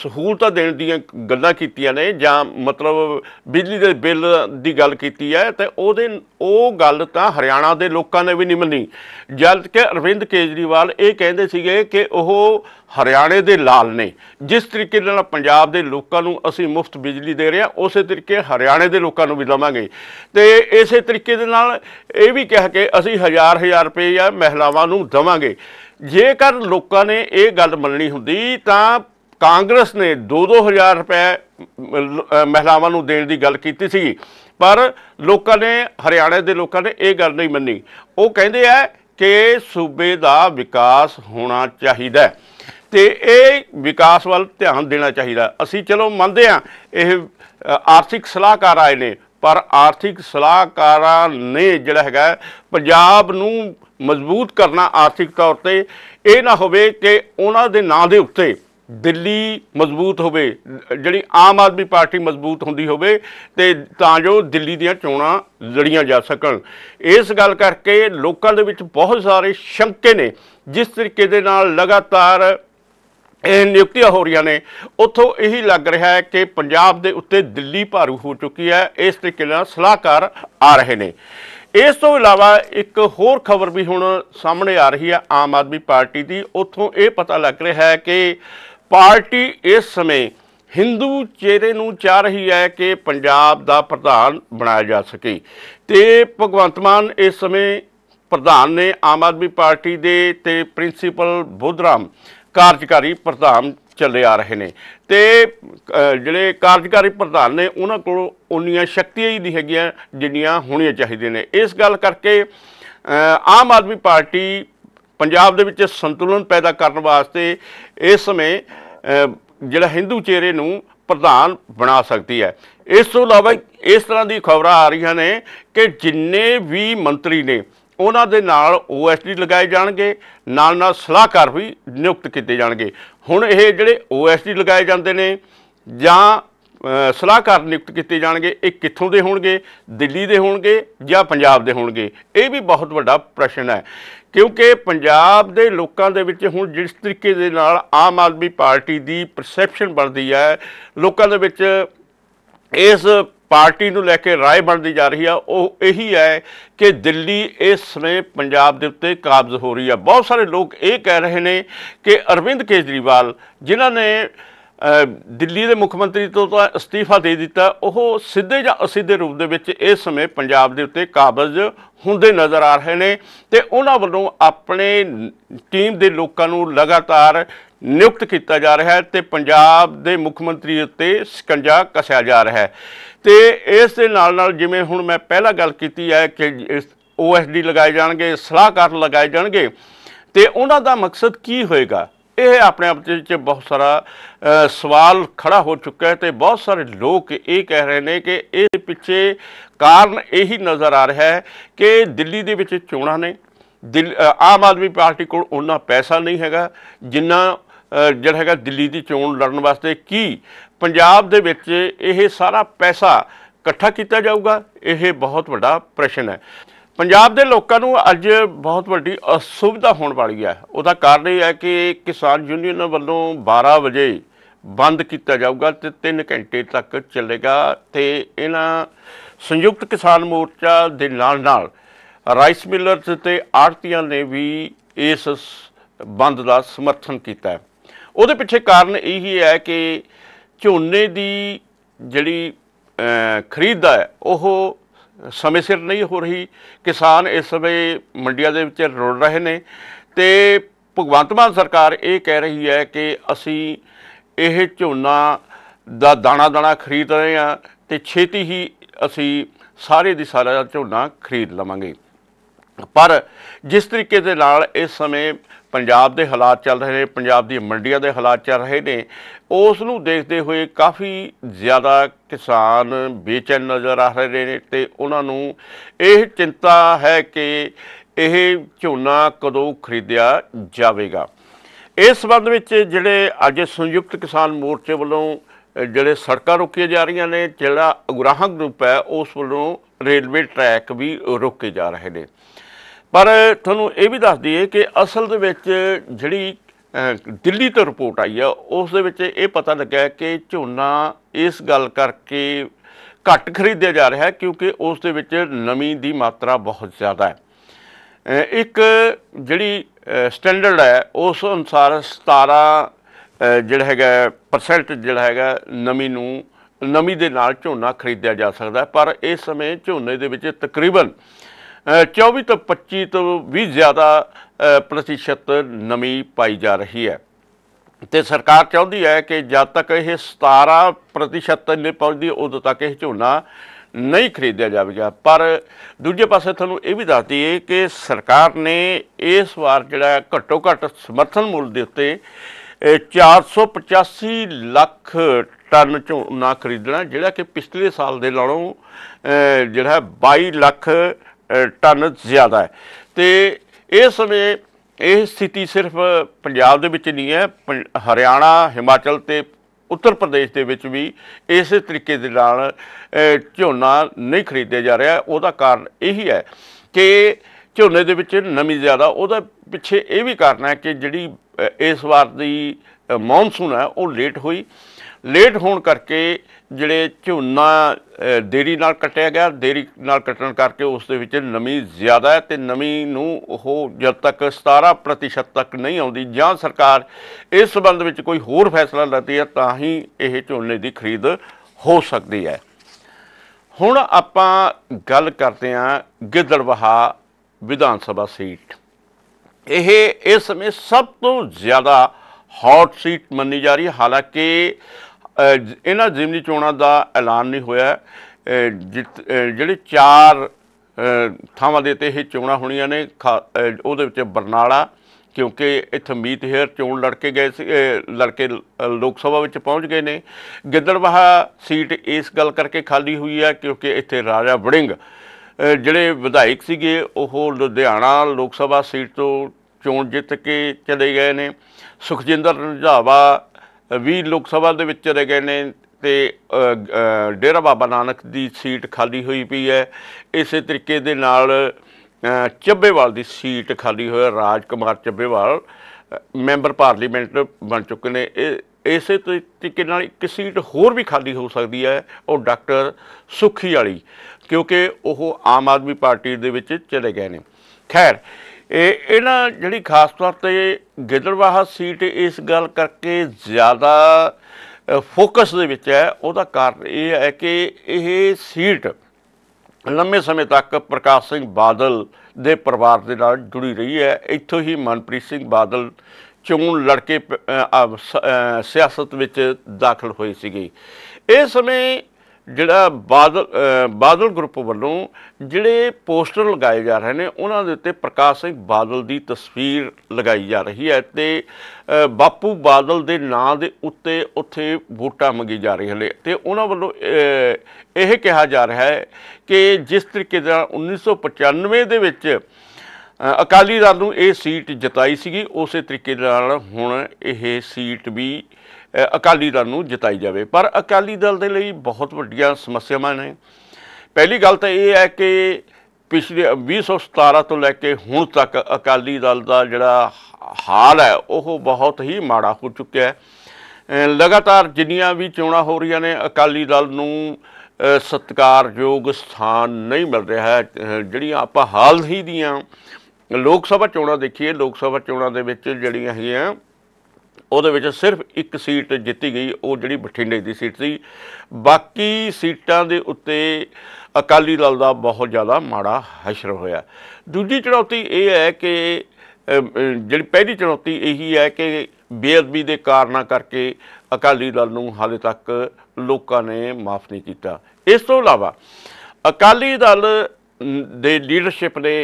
ਸਹੂਲਤਾਂ ਦੇਣ ਦੀਆਂ ਗੱਲਾਂ ਕੀਤੀਆਂ ਨੇ ਜਾਂ ਮਤਲਬ ਬਿਜਲੀ ਦੇ ਬਿੱਲ ਦੀ ਗੱਲ ਕੀਤੀ ਹੈ ਤੇ ਉਹਦੇ ਉਹ ਗੱਲ ਤਾਂ ਹਰਿਆਣਾ ਦੇ ਲੋਕਾਂ ਨੇ ਵੀ ਨਹੀਂ ਮੰਨੀ ਜਦ ਕਿ ਅਰਵਿੰਦ ਕੇਜਰੀਵਾਲ ਇਹ ਕਹਿੰਦੇ ਸੀਗੇ ਕਿ ਉਹ ਹਰਿਆਣੇ ਦੇ ਲਾਲ ਨੇ ਜਿਸ ਤਰੀਕੇ ਨਾਲ ਪੰਜਾਬ ਦੇ ਲੋਕਾਂ ਨੂੰ ਅਸੀਂ ਮੁਫਤ ਬਿਜਲੀ ਦੇ ਰਹੇ ਹਾਂ ਉਸੇ ਤਰੀਕੇ ਹਰਿਆਣੇ ਦੇ ਲੋਕਾਂ ਨੂੰ ਵੀ ਦਵਾਂਗੇ ਤੇ ਇਸੇ ਤਰੀਕੇ ਦੇ ਨਾਲ ਇਹ ਵੀ ਕਹਿ ਕੇ ਅਸੀਂ ਹਜ਼ਾਰ ਹਜ਼ਾਰ ਰੁਪਏ ਆ ਮਹਿਲਾਵਾਂ ਨੂੰ ਦਵਾਂਗੇ ਜੇਕਰ ਲੋਕਾਂ ਨੇ ਇਹ ਗੱਲ ਮੰਨਣੀ ਹੁੰਦੀ ਤਾਂ ਕਾਂਗਰਸ ਨੇ 2-2000 ਰੁਪਏ ਮਹਿਲਾਵਾਂ ਨੂੰ ਦੇਣ ਦੀ ਗੱਲ ਕੀਤੀ ਸੀ ਪਰ ਲੋਕਾਂ ਨੇ ਹਰਿਆਣਾ ਦੇ ਲੋਕਾਂ ਨੇ ਇਹ ਗੱਲ ਨਹੀਂ ਮੰਨੀ ਉਹ ਕਹਿੰਦੇ ਆ ਕਿ ਸੂਬੇ ਦਾ ਵਿਕਾਸ ਹੋਣਾ ਚਾਹੀਦਾ ਤੇ ਇਹ ਵਿਕਾਸ ਵੱਲ ਧਿਆਨ ਦੇਣਾ ਚਾਹੀਦਾ ਅਸੀਂ ਚਲੋ ਮੰਨਦੇ ਆ ਇਹ ਆਰਥਿਕ ਸਲਾਹਕਾਰ ਆਏ ਨੇ ਪਰ ਆਰਥਿਕ ਸਲਾਹਕਾਰਾਂ ਨੇ ਜਿਹੜਾ ਹੈਗਾ ਪੰਜਾਬ ਨੂੰ ਮਜ਼ਬੂਤ ਕਰਨਾ ਆਰਥਿਕ ਤੌਰ ਤੇ ਇਹ ਨਾ ਹੋਵੇ ਕਿ ਉਹਨਾਂ ਦੇ ਨਾਂ ਦੇ ਉੱਤੇ ਦਿੱਲੀ ਮਜ਼ਬੂਤ ਹੋਵੇ ਜਿਹੜੀ ਆਮ ਆਦਮੀ ਪਾਰਟੀ ਮਜ਼ਬੂਤ ਹੁੰਦੀ ਹੋਵੇ ਤੇ ਤਾਂ ਜੋ ਦਿੱਲੀ ਦੀਆਂ ਚੋਣਾਂ ਲੜੀਆਂ ਜਾ ਸਕਣ ਇਸ ਗੱਲ ਕਰਕੇ ਲੋਕਾਂ ਦੇ ਵਿੱਚ ਬਹੁਤ ਸਾਰੇ ਸ਼ੰਕੇ ਨੇ ਜਿਸ ਤਰੀਕੇ ਦੇ ਨਾਲ ਲਗਾਤਾਰ ਇਹ ਨਿਯੁਕਤੀਆਂ ਹੋ ਰਹੀਆਂ ਨੇ ਉੱਥੋਂ ਇਹੀ ਲੱਗ ਰਿਹਾ ਹੈ ਕਿ ਪੰਜਾਬ ਦੇ ਉੱਤੇ ਦਿੱਲੀ ਭਾਰੂ ਹੋ ਚੁੱਕੀ ਹੈ ਇਸ ਤਰੀਕੇ ਨਾਲ ਸਲਾਹਕਾਰ ਆ ਰਹੇ ਨੇ ਇਸ ਤੋਂ ਇਲਾਵਾ ਇੱਕ ਹੋਰ ਖਬਰ ਵੀ ਹੁਣ ਸਾਹਮਣੇ ਆ ਰਹੀ ਹੈ ਆਮ ਆਦਮੀ ਪਾਰਟੀ ਦੀ ਉੱਥੋਂ ਇਹ ਪਤਾ ਲੱਗ ਰਿਹਾ ਹੈ ਕਿ ਪਾਰਟੀ ਇਸ ਸਮੇਂ ਹਿੰਦੂ ਚਿਹਰੇ ਨੂੰ ਚਾਹ ਰਹੀ ਹੈ ਕਿ ਪੰਜਾਬ ਦਾ ਪ੍ਰਧਾਨ ਬਣਾਇਆ ਜਾ ਸਕੇ ਤੇ ਭਗਵੰਤ ਮਾਨ ਇਸ ਸਮੇਂ ਪ੍ਰਧਾਨ ਨੇ ਆਮ ਆਦਮੀ ਪਾਰਟੀ ਦੇ ਤੇ ਪ੍ਰਿੰਸੀਪਲ ਬੁੱਧਰਾਮ ਕਾਰਜਕਾਰੀ ਪ੍ਰਧਾਨ ਚੱਲੇ ਆ ਰਹੇ ਨੇ ਤੇ ਜਿਹੜੇ ਕਾਰਜਕਾਰੀ ਪ੍ਰਧਾਨ ਨੇ ਉਹਨਾਂ ਕੋਲ ਉਨੀਆਂ ਸ਼ਕਤੀਆਂ ਹੀ ਨਹੀਂ ਹੈਗੀਆਂ ਜਿੰਨੀਆਂ ਹੋਣੀਆਂ ਚਾਹੀਦੀਆਂ ਨੇ ਇਸ ਗੱਲ ਕਰਕੇ ਆਮ ਆਦਮੀ ਪਾਰਟੀ ਪੰਜਾਬ ਦੇ ਵਿੱਚ ਸੰਤੁਲਨ ਪੈਦਾ ਕਰਨ ਵਾਸਤੇ ਇਸ ਸਮੇਂ ਜਿਹੜਾ ਹਿੰਦੂ ਚਿਹਰੇ ਨੂੰ ਪ੍ਰਧਾਨ ਬਣਾ ਸਕਦੀ ਹੈ ਇਸ ਤੋਂ ਇਲਾਵਾ ਇਸ ਤਰ੍ਹਾਂ ਦੀ ਖਬਰਾਂ ਆ ਰਹੀਆਂ ਨੇ ਕਿ ਜਿੰਨੇ ਵੀ ਮੰਤਰੀ ਨੇ ਉਹਨਾਂ ਦੇ ਨਾਲ ਓਐਸਡੀ ਲਗਾਏ ਜਾਣਗੇ ਨਾਲ ਨਾਲ ਸਲਾਹਕਾਰ ਵੀ ਨਿਯੁਕਤ ਕੀਤੇ ਜਾਣਗੇ ਹੁਣ ਇਹ ਜਿਹੜੇ ਓਐਸਡੀ ਲਗਾਏ ਜਾਂਦੇ ਨੇ ਜਾਂ ਸਲਾਹਕਾਰ ਨਿਯੁਕਤ ਕੀਤੇ ਜਾਣਗੇ ਇਹ ਕਿੱਥੋਂ ਦੇ ਹੋਣਗੇ ਦਿੱਲੀ ਦੇ ਹੋਣਗੇ ਜਾਂ ਪੰਜਾਬ ਦੇ ਹੋਣਗੇ ਇਹ ਵੀ ਬਹੁਤ ਵੱਡਾ ਪ੍ਰਸ਼ਨ ਹੈ ਕਿਉਂਕਿ ਪੰਜਾਬ ਦੇ ਲੋਕਾਂ ਦੇ ਵਿੱਚ ਹੁਣ ਜਿਸ ਤਰੀਕੇ ਦੇ ਨਾਲ ਆਮ ਆਦਮੀ ਪਾਰਟੀ ਦੀ ਪਰਸੈਪਸ਼ਨ ਬਣਦੀ ਹੈ ਲੋਕਾਂ ਦੇ ਵਿੱਚ ਇਸ ਪਾਰਟੀ ਨੂੰ ਲੈ ਕੇ رائے ਬਣਦੀ ਜਾ ਰਹੀ ਆ ਉਹ ਇਹੀ ਹੈ ਕਿ ਦਿੱਲੀ ਇਸ ਸਮੇਂ ਪੰਜਾਬ ਦੇ ਉੱਤੇ ਕਾਬਜ਼ ਹੋ ਰਹੀ ਆ ਬਹੁਤ ਸਾਰੇ ਲੋਕ ਇਹ ਕਹਿ ਰਹੇ ਨੇ ਕਿ ਅਰਵਿੰਦ ਕੇਜਰੀਵਾਲ ਜਿਨ੍ਹਾਂ ਨੇ ਦਿੱਲੀ ਦੇ ਮੁੱਖ ਮੰਤਰੀ ਤੋਂ ਤਾਂ ਅਸਤੀਫਾ ਦੇ ਦਿੱਤਾ ਉਹ ਸਿੱਧੇ ਜਾਂ ਅਸਿੱਧੇ ਰੂਪ ਦੇ ਵਿੱਚ ਇਸ ਸਮੇਂ ਪੰਜਾਬ ਦੇ ਉੱਤੇ ਕਾਬਜ਼ ਹੁੰਦੇ ਨਜ਼ਰ ਆ ਰਹੇ ਨੇ ਤੇ ਉਹਨਾਂ ਵੱਲੋਂ ਆਪਣੇ ਟੀਮ ਦੇ ਲੋਕਾਂ ਨੂੰ ਲਗਾਤਾਰ ਨਿਯੁਕਤ ਕੀਤਾ ਜਾ ਰਿਹਾ ਹੈ ਤੇ ਪੰਜਾਬ ਦੇ ਮੁੱਖ ਮੰਤਰੀ ਉੱਤੇ ਸਕੰਜਾ ਕਸਿਆ ਜਾ ਰਿਹਾ ਹੈ ਤੇ ਇਸ ਦੇ ਨਾਲ ਨਾਲ ਜਿਵੇਂ ਹੁਣ ਮੈਂ ਪਹਿਲਾਂ ਗੱਲ ਕੀਤੀ ਹੈ ਕਿ ਓਐਸਡੀ ਲਗਾਏ ਜਾਣਗੇ ਸਲਾਹਕਾਰ ਲਗਾਏ ਜਾਣਗੇ ਤੇ ਉਹਨਾਂ ਦਾ ਮਕਸਦ ਕੀ ਹੋਏਗਾ ਇਹ ਆਪਣੇ ਆਪ ਵਿੱਚ ਬਹੁਤ ਸਾਰਾ ਸਵਾਲ ਖੜਾ ਹੋ ਚੁੱਕਾ ਹੈ ਤੇ ਬਹੁਤ ਸਾਰੇ ਲੋਕ ਇਹ ਕਹਿ ਰਹੇ ਨੇ ਕਿ ਇਸ ਪਿੱਛੇ ਕਾਰਨ ਇਹੀ ਨਜ਼ਰ ਆ ਰਿਹਾ ਹੈ ਕਿ ਦਿੱਲੀ ਦੇ ਵਿੱਚ ਚੋਣਾਂ ਨੇ ਆਮ ਆਦਮੀ ਪਾਰਟੀ ਕੋਲ ਉਹਨਾਂ ਪੈਸਾ ਨਹੀਂ ਹੈਗਾ ਜਿੰਨਾ ਜਿਹੜਾ ਹੈਗਾ ਦਿੱਲੀ ਦੀ ਚੋਣ ਲੜਨ ਵਾਸਤੇ ਕੀ ਪੰਜਾਬ ਦੇ ਵਿੱਚ ਇਹ ਸਾਰਾ ਪੈਸਾ ਇਕੱਠਾ ਕੀਤਾ ਜਾਊਗਾ ਇਹ ਬਹੁਤ ਵੱਡਾ ਪ੍ਰਸ਼ਨ ਹੈ ਪੰਜਾਬ ਦੇ ਲੋਕਾਂ ਨੂੰ ਅੱਜ ਬਹੁਤ ਵੱਡੀ ਅਸੁਵਿਧਾ ਹੋਣ ਵਾਲੀ ਹੈ ਉਹਦਾ ਕਾਰਨ ਇਹ ਹੈ ਕਿ ਕਿਸਾਨ ਯੂਨੀਅਨ ਵੱਲੋਂ 12 ਵਜੇ ਬੰਦ ਕੀਤਾ ਜਾਊਗਾ ਤੇ 3 ਘੰਟੇ ਤੱਕ ਚੱਲੇਗਾ ਤੇ ਇਹਨਾਂ ਸੰਯੁਕਤ ਕਿਸਾਨ ਮੋਰਚਾ ਦੇ ਨਾਲ ਨਾਲ ਰਾਈਸ ਮਿਲਰਸ ਤੇ ਆੜਤੀਆਂ ਨੇ ਵੀ ਇਸ ਬੰਦ ਦਾ ਸਮਰਥਨ ਕੀਤਾ ਹੈ ਉਹਦੇ ਪਿੱਛੇ ਕਾਰਨ ਇਹੀ ਹੈ ਕਿ ਝੋਨੇ ਦੀ ਜਿਹੜੀ ਖਰੀਦ ਹੈ ਉਹ ਸਮੇਂ ਸਿਰ ਨਹੀਂ ਹੋ ਰਹੀ ਕਿਸਾਨ ਇਸ ਵੇ ਮੰਡੀਆਂ ਦੇ ਵਿੱਚ ਰੋੜ ਰਹੇ ਨੇ ਤੇ ਭਗਵੰਤ ਮਾਨ ਸਰਕਾਰ ਇਹ ਕਹਿ ਰਹੀ ਹੈ ਕਿ ਅਸੀਂ ਇਹ ਝੋਨਾ ਦਾ ਦਾਣਾ ਦਾਣਾ ਖਰੀਦ ਰਹੇ ਹਾਂ ਤੇ ਛੇਤੀ ਹੀ ਅਸੀਂ ਸਾਰੇ ਦੀ ਸਾਰਾ ਝੋਨਾ ਖਰੀਦ ਲਵਾਂਗੇ ਪਰ ਜਿਸ ਤਰੀਕੇ ਦੇ ਨਾਲ ਇਸ ਸਮੇਂ ਪੰਜਾਬ ਦੇ ਹਾਲਾਤ ਚੱਲ ਰਹੇ ਨੇ ਪੰਜਾਬ ਦੀ ਮੰਡੀਆਂ ਦੇ ਹਾਲਾਤ ਚੱਲ ਰਹੇ ਨੇ ਉਸ ਨੂੰ ਦੇਖਦੇ ਹੋਏ ਕਾਫੀ ਜ਼ਿਆਦਾ ਕਿਸਾਨ ਬੇਚੈਨ ਨਜ਼ਰ ਆ ਰਹੇ ਨੇ ਤੇ ਉਹਨਾਂ ਨੂੰ ਇਹ ਚਿੰਤਾ ਹੈ ਕਿ ਇਹ ਝੋਨਾ ਕਦੋਂ ਖਰੀਦਿਆ ਜਾਵੇਗਾ ਇਸ ਸੰਬੰਧ ਵਿੱਚ ਜਿਹੜੇ ਅੱਜ ਸੰਯੁਕਤ ਕਿਸਾਨ ਮੋਰਚੇ ਵੱਲੋਂ ਜਿਹੜੇ ਸੜਕਾਂ ਰੋਕੀਆਂ ਜਾ ਰਹੀਆਂ ਨੇ ਜਿਹੜਾ ਅਗਰਾਹਾਂ ਗਰੁੱਪ ਹੈ ਉਸ ਵੱਲੋਂ ਰੇਲਵੇ ਟਰੈਕ ਵੀ ਰੋਕੇ ਜਾ ਰਹੇ ਨੇ ਪਰ ਤੁਹਾਨੂੰ ਇਹ ਵੀ ਦੱਸ ਦਈਏ ਕਿ ਅਸਲ ਦੇ ਵਿੱਚ ਜਿਹੜੀ ਦਿੱਲੀ ਤੋਂ ਰਿਪੋਰਟ ਆਈ ਆ ਉਸ ਦੇ ਵਿੱਚ ਇਹ ਪਤਾ ਲੱਗਾ ਕਿ ਝੋਨਾ ਇਸ ਗੱਲ ਕਰਕੇ ਘੱਟ ਖਰੀਦਿਆ ਜਾ ਰਿਹਾ ਹੈ ਕਿਉਂਕਿ ਉਸ ਦੇ ਵਿੱਚ ਨਮੀ ਦੀ ਮਾਤਰਾ ਬਹੁਤ ਜ਼ਿਆਦਾ ਹੈ ਇੱਕ ਜਿਹੜੀ ਸਟੈਂਡਰਡ ਹੈ ਉਸ ਅਨੁਸਾਰ 17 ਜਿਹੜਾ ਹੈਗਾ ਪਰਸੈਂਟ ਜਿਹੜਾ ਹੈਗਾ ਨਮੀ ਨੂੰ ਨਮੀ ਦੇ ਨਾਲ ਝੋਨਾ ਖਰੀਦਿਆ ਜਾ ਸਕਦਾ ਪਰ ਇਸ ਸਮੇਂ ਝੋਨੇ ਦੇ ਵਿੱਚ ਤਕਰੀਬਨ 24 ਤੋਂ 25 ਤੋਂ ਵੀ ਜ਼ਿਆਦਾ ਪ੍ਰਤੀਸ਼ਤ ਨਮੀ ਪਾਈ ਜਾ ਰਹੀ ਹੈ ਤੇ ਸਰਕਾਰ ਚਾਹੁੰਦੀ ਹੈ ਕਿ ਜਦ ਤੱਕ ਇਹ 17 ਪ੍ਰਤੀਸ਼ਤ ਨਹੀਂ ਪਹੁੰਚਦੀ ਉਦੋਂ ਤੱਕ ਇਹ ਝੋਨਾ ਨਹੀਂ ਖਰੀਦਿਆ ਜਾਵੇਗਾ ਪਰ ਦੂਜੇ ਪਾਸੇ ਤੁਹਾਨੂੰ ਇਹ ਵੀ ਦੱਸ ਦਈਏ ਕਿ ਸਰਕਾਰ ਨੇ ਇਸ ਵਾਰ ਜਿਹੜਾ ਘੱਟੋ ਘੱਟ ਸਮਰਥਨ ਮੁੱਲ ਦੇ ਉੱਤੇ 485 ਲੱਖ ਟਨ ਝੋਨਾ ਖਰੀਦਣਾ ਜਿਹੜਾ ਕਿ ਪਿਛਲੇ ਸਾਲ ਦੇ ਨਾਲੋਂ ਜਿਹੜਾ 22 ਲੱਖ ਟਨ ਜ਼ਿਆਦਾ ਹੈ ਤੇ ਇਸ ਸਮੇਂ ਇਹ ਸਥਿਤੀ ਸਿਰਫ ਪੰਜਾਬ ਦੇ ਵਿੱਚ ਨਹੀਂ ਹੈ ਹਰਿਆਣਾ ਹਿਮਾਚਲ ਤੇ ਉੱਤਰ ਪ੍ਰਦੇਸ਼ ਦੇ ਵਿੱਚ ਵੀ ਇਸੇ ਤਰੀਕੇ ਦੇ ਨਾਲ ਝੋਨਾ ਨਹੀਂ ਖਰੀਦਿਆ ਜਾ ਰਿਹਾ ਉਹਦਾ ਕਾਰਨ ਇਹੀ ਹੈ ਕਿ ਝੋਨੇ ਦੇ ਵਿੱਚ ਨਮੀ ਜ਼ਿਆਦਾ ਉਹਦਾ ਪਿੱਛੇ ਇਹ ਵੀ ਕਾਰਨ ਹੈ ਕਿ ਜਿਹੜੀ ਇਸ ਵਾਰ ਦੀ ਮੌਨਸੂਨ ਹੈ ਉਹ ਲੇਟ ਹੋਈ ਲੇਟ ਹੋਣ ਕਰਕੇ ਜਿਹੜੇ ਝੋਨਾ ਦੇਰੀ ਨਾਲ ਕੱਟਿਆ ਗਿਆ ਦੇਰੀ ਨਾਲ ਕੱਟਣ ਕਰਕੇ ਉਸ ਦੇ ਵਿੱਚ ਨਮੀ ਜ਼ਿਆਦਾ ਹੈ ਤੇ ਨਮੀ ਨੂੰ ਉਹ ਜਦ ਤੱਕ 17% ਤੱਕ ਨਹੀਂ ਆਉਂਦੀ ਜਾਂ ਸਰਕਾਰ ਇਸ ਸੰਬੰਧ ਵਿੱਚ ਕੋਈ ਹੋਰ ਫੈਸਲਾ ਲੈਂਦੀ ਹੈ ਤਾਂ ਹੀ ਇਹ ਝੋਨੇ ਦੀ ਖਰੀਦ ਹੋ ਸਕਦੀ ਹੈ ਹੁਣ ਆਪਾਂ ਗੱਲ ਕਰਦੇ ਹਾਂ ਗਿੱਦੜਵਾਹਾ ਵਿਧਾਨ ਸਭਾ ਸੀਟ ਇਹ ਇਸ ਸਮੇਂ ਸਭ ਤੋਂ ਜ਼ਿਆਦਾ ਹੌਟ ਸੀਟ ਮੰਨੀ ਜਾ ਰਹੀ ਹੈ ਹਾਲਾਂਕਿ ਇਹਨਾਂ ਜ਼ਿਮਨੀ ਚੋਣਾਂ ਦਾ ਐਲਾਨ ਨਹੀਂ ਹੋਇਆ ਜਿਹੜੇ ਚਾਰ ਥਾਵਾਂ ਦੇ ਤੇ ਇਹ ਚੋਣਾਂ ਹੋਣੀਆਂ ਨੇ ਉਹਦੇ ਵਿੱਚ ਬਰਨਾਲਾ ਕਿਉਂਕਿ ਇੱਥੇ ਮੀਤ ਹੇਅਰ ਚੋਣ ਲੜ ਕੇ ਗਏ ਸੀ ਲੜ ਕੇ ਲੋਕ ਸਭਾ ਵਿੱਚ ਪਹੁੰਚ ਗਏ ਨੇ ਗਿੱਦੜਵਾਹਾ ਸੀਟ ਇਸ ਗੱਲ ਕਰਕੇ ਖਾਲੀ ਹੋਈ ਹੈ ਕਿਉਂਕਿ ਇੱਥੇ ਰਾਜਾ ਵੜਿੰਗ ਜਿਹੜੇ ਵਿਧਾਇਕ ਸੀਗੇ ਉਹ ਲੁਧਿਆਣਾ ਲੋਕ ਸਭਾ ਸੀਟ ਤੋਂ ਚੋਣ ਜਿੱਤ ਕੇ ਚਲੇ ਗਏ ਨੇ ਸੁਖਜਿੰਦਰ ਰੰਝਾਵਾ 20 ਲੋਕ ਸਭਾ ਦੇ ਵਿੱਚ ਰਹਿ ਗਏ ਨੇ ਤੇ ਡੇਰਾ ਬਾਬਾ ਨਾਨਕ ਦੀ ਸੀਟ ਖਾਲੀ ਹੋਈ ਪਈ ਹੈ ਇਸੇ ਤਰੀਕੇ ਦੇ ਨਾਲ ਚੱਬੇਵਾਲ ਦੀ ਸੀਟ ਖਾਲੀ ਹੋਇਆ ਰਾਜ ਕੁਮਾਰ ਚੱਬੇਵਾਲ ਮੈਂਬਰ ਪਾਰਲੀਮੈਂਟ ਬਣ ਚੁੱਕੇ ਨੇ ਇਹ ਇਸੇ ਤਰੀਕੇ ਨਾਲ ਇੱਕ ਸੀਟ ਹੋਰ ਵੀ ਖਾਲੀ ਹੋ ਸਕਦੀ ਹੈ ਉਹ ਡਾਕਟਰ ਸੁਖੀ ਵਾਲੀ ਕਿਉਂਕਿ ਉਹ ਆਮ ਆਦਮੀ ਪਾਰਟੀ ਦੇ ਵਿੱਚ ਚਲੇ ਗਏ ਨੇ ਖੈਰ ਇਹ ਇਹਨਾਂ ਜਿਹੜੀ ਖਾਸ ਤੌਰ ਤੇ ਗਿੱਦੜਵਾਹਾ ਸੀਟ ਇਸ ਗੱਲ ਕਰਕੇ ਜ਼ਿਆਦਾ ਫੋਕਸ ਦੇ ਵਿੱਚ ਹੈ ਉਹਦਾ ਕਾਰਨ ਇਹ ਹੈ ਕਿ ਇਹ ਸੀਟ ਲੰਮੇ ਸਮੇਂ ਤੱਕ ਪ੍ਰਕਾਸ਼ ਸਿੰਘ ਬਾਦਲ ਦੇ ਪਰਿਵਾਰ ਦੇ ਨਾਲ ਜੁੜੀ ਰਹੀ ਹੈ ਇੱਥੋਂ ਹੀ ਮਨਪ੍ਰੀਤ ਸਿੰਘ ਬਾਦਲ ਚੋਣ ਲੜ ਕੇ ਸਿਆਸਤ ਵਿੱਚ ਦਾਖਲ ਹੋਈ ਸੀਗੀ ਇਸ ਸਮੇਂ ਜਿਹੜਾ ਬਾਦਲ ਬਾਦਲ ਗਰੁੱਪ ਵੱਲੋਂ ਜਿਹੜੇ ਪੋਸਟਰ ਲਗਾਏ ਜਾ ਰਹੇ ਨੇ ਉਹਨਾਂ ਦੇ ਉੱਤੇ ਪ੍ਰਕਾਸ਼ ਸਿੰਘ ਬਾਦਲ ਦੀ ਤਸਵੀਰ ਲਗਾਈ ਜਾ ਰਹੀ ਹੈ ਤੇ ਬਾਪੂ ਬਾਦਲ ਦੇ ਨਾਂ ਦੇ ਉੱਤੇ ਉੱਥੇ ਵੋਟਾਂ ਮੰਗੀ ਜਾ ਰਹੀ ਹਲੇ ਤੇ ਉਹਨਾਂ ਵੱਲੋਂ ਇਹ ਕਿਹਾ ਜਾ ਰਿਹਾ ਹੈ ਕਿ ਜਿਸ ਤਰੀਕੇ ਦਾ 1995 ਦੇ ਵਿੱਚ ਅਕਾਲੀ ਦਲ ਨੂੰ ਇਹ ਸੀਟ ਜਿਤਾਈ ਸੀਗੀ ਉਸੇ ਤਰੀਕੇ ਨਾਲ ਹੁਣ ਇਹ ਸੀਟ ਵੀ ਅਕਾਲੀ ਦਲ ਨੂੰ ਜਿਤਾਈ ਜਾਵੇ ਪਰ ਅਕਾਲੀ ਦਲ ਦੇ ਲਈ ਬਹੁਤ ਵੱਡੀਆਂ ਸਮੱਸਿਆਵਾਂ ਨੇ ਪਹਿਲੀ ਗੱਲ ਤਾਂ ਇਹ ਹੈ ਕਿ ਪਿਛਲੇ 2017 ਤੋਂ ਲੈ ਕੇ ਹੁਣ ਤੱਕ ਅਕਾਲੀ ਦਲ ਦਾ ਜਿਹੜਾ ਹਾਲ ਹੈ ਉਹ ਬਹੁਤ ਹੀ ਮਾੜਾ ਹੋ ਚੁੱਕਿਆ ਹੈ ਲਗਾਤਾਰ ਜਿੰਨੀਆਂ ਵੀ ਚੋਣਾਂ ਹੋ ਰਹੀਆਂ ਨੇ ਅਕਾਲੀ ਦਲ ਨੂੰ ਸਤਕਾਰਯੋਗ ਸਥਾਨ ਨਹੀਂ ਮਿਲ ਰਿਹਾ ਹੈ ਜਿਹੜੀਆਂ ਆਪਾਂ ਹਾਲ ਹੀ ਦੀਆਂ ਲੋਕ ਸਭਾ ਚੋਣਾਂ ਦੇਖੀਏ ਲੋਕ ਸਭਾ ਚੋਣਾਂ ਦੇ ਵਿੱਚ ਜਿਹੜੀਆਂ ਹੈਗੀਆਂ ਉਹਦੇ ਵਿੱਚ ਸਿਰਫ ਇੱਕ ਸੀਟ ਜਿੱਤੀ ਗਈ ਉਹ ਜਿਹੜੀ ਬਠਿੰਡੇ ਦੀ ਸੀਟ ਸੀ ਬਾਕੀ ਸੀਟਾਂ ਦੇ ਉੱਤੇ ਅਕਾਲੀ ਦਲ ਦਾ ਬਹੁਤ ਜ਼ਿਆਦਾ ਮਾੜਾ ਹਸ਼ਰ ਹੋਇਆ ਦੂਜੀ ਚੁਣੌਤੀ ਇਹ ਹੈ ਕਿ ਜਿਹੜੀ ਪਹਿਲੀ ਚੁਣੌਤੀ ਇਹੀ ਹੈ ਕਿ ਬੇਅਦਬੀ ਦੇ ਕਾਰਨਾਂ ਕਰਕੇ ਅਕਾਲੀ ਦਲ ਨੂੰ ਹਾਲੇ ਤੱਕ ਲੋਕਾਂ ਨੇ ਮਾਫ ਨਹੀਂ ਕੀਤਾ ਇਸ ਤੋਂ ਇਲਾਵਾ ਅਕਾਲੀ ਦਲ ਦੇ ਲੀਡਰਸ਼ਿਪ ਨੇ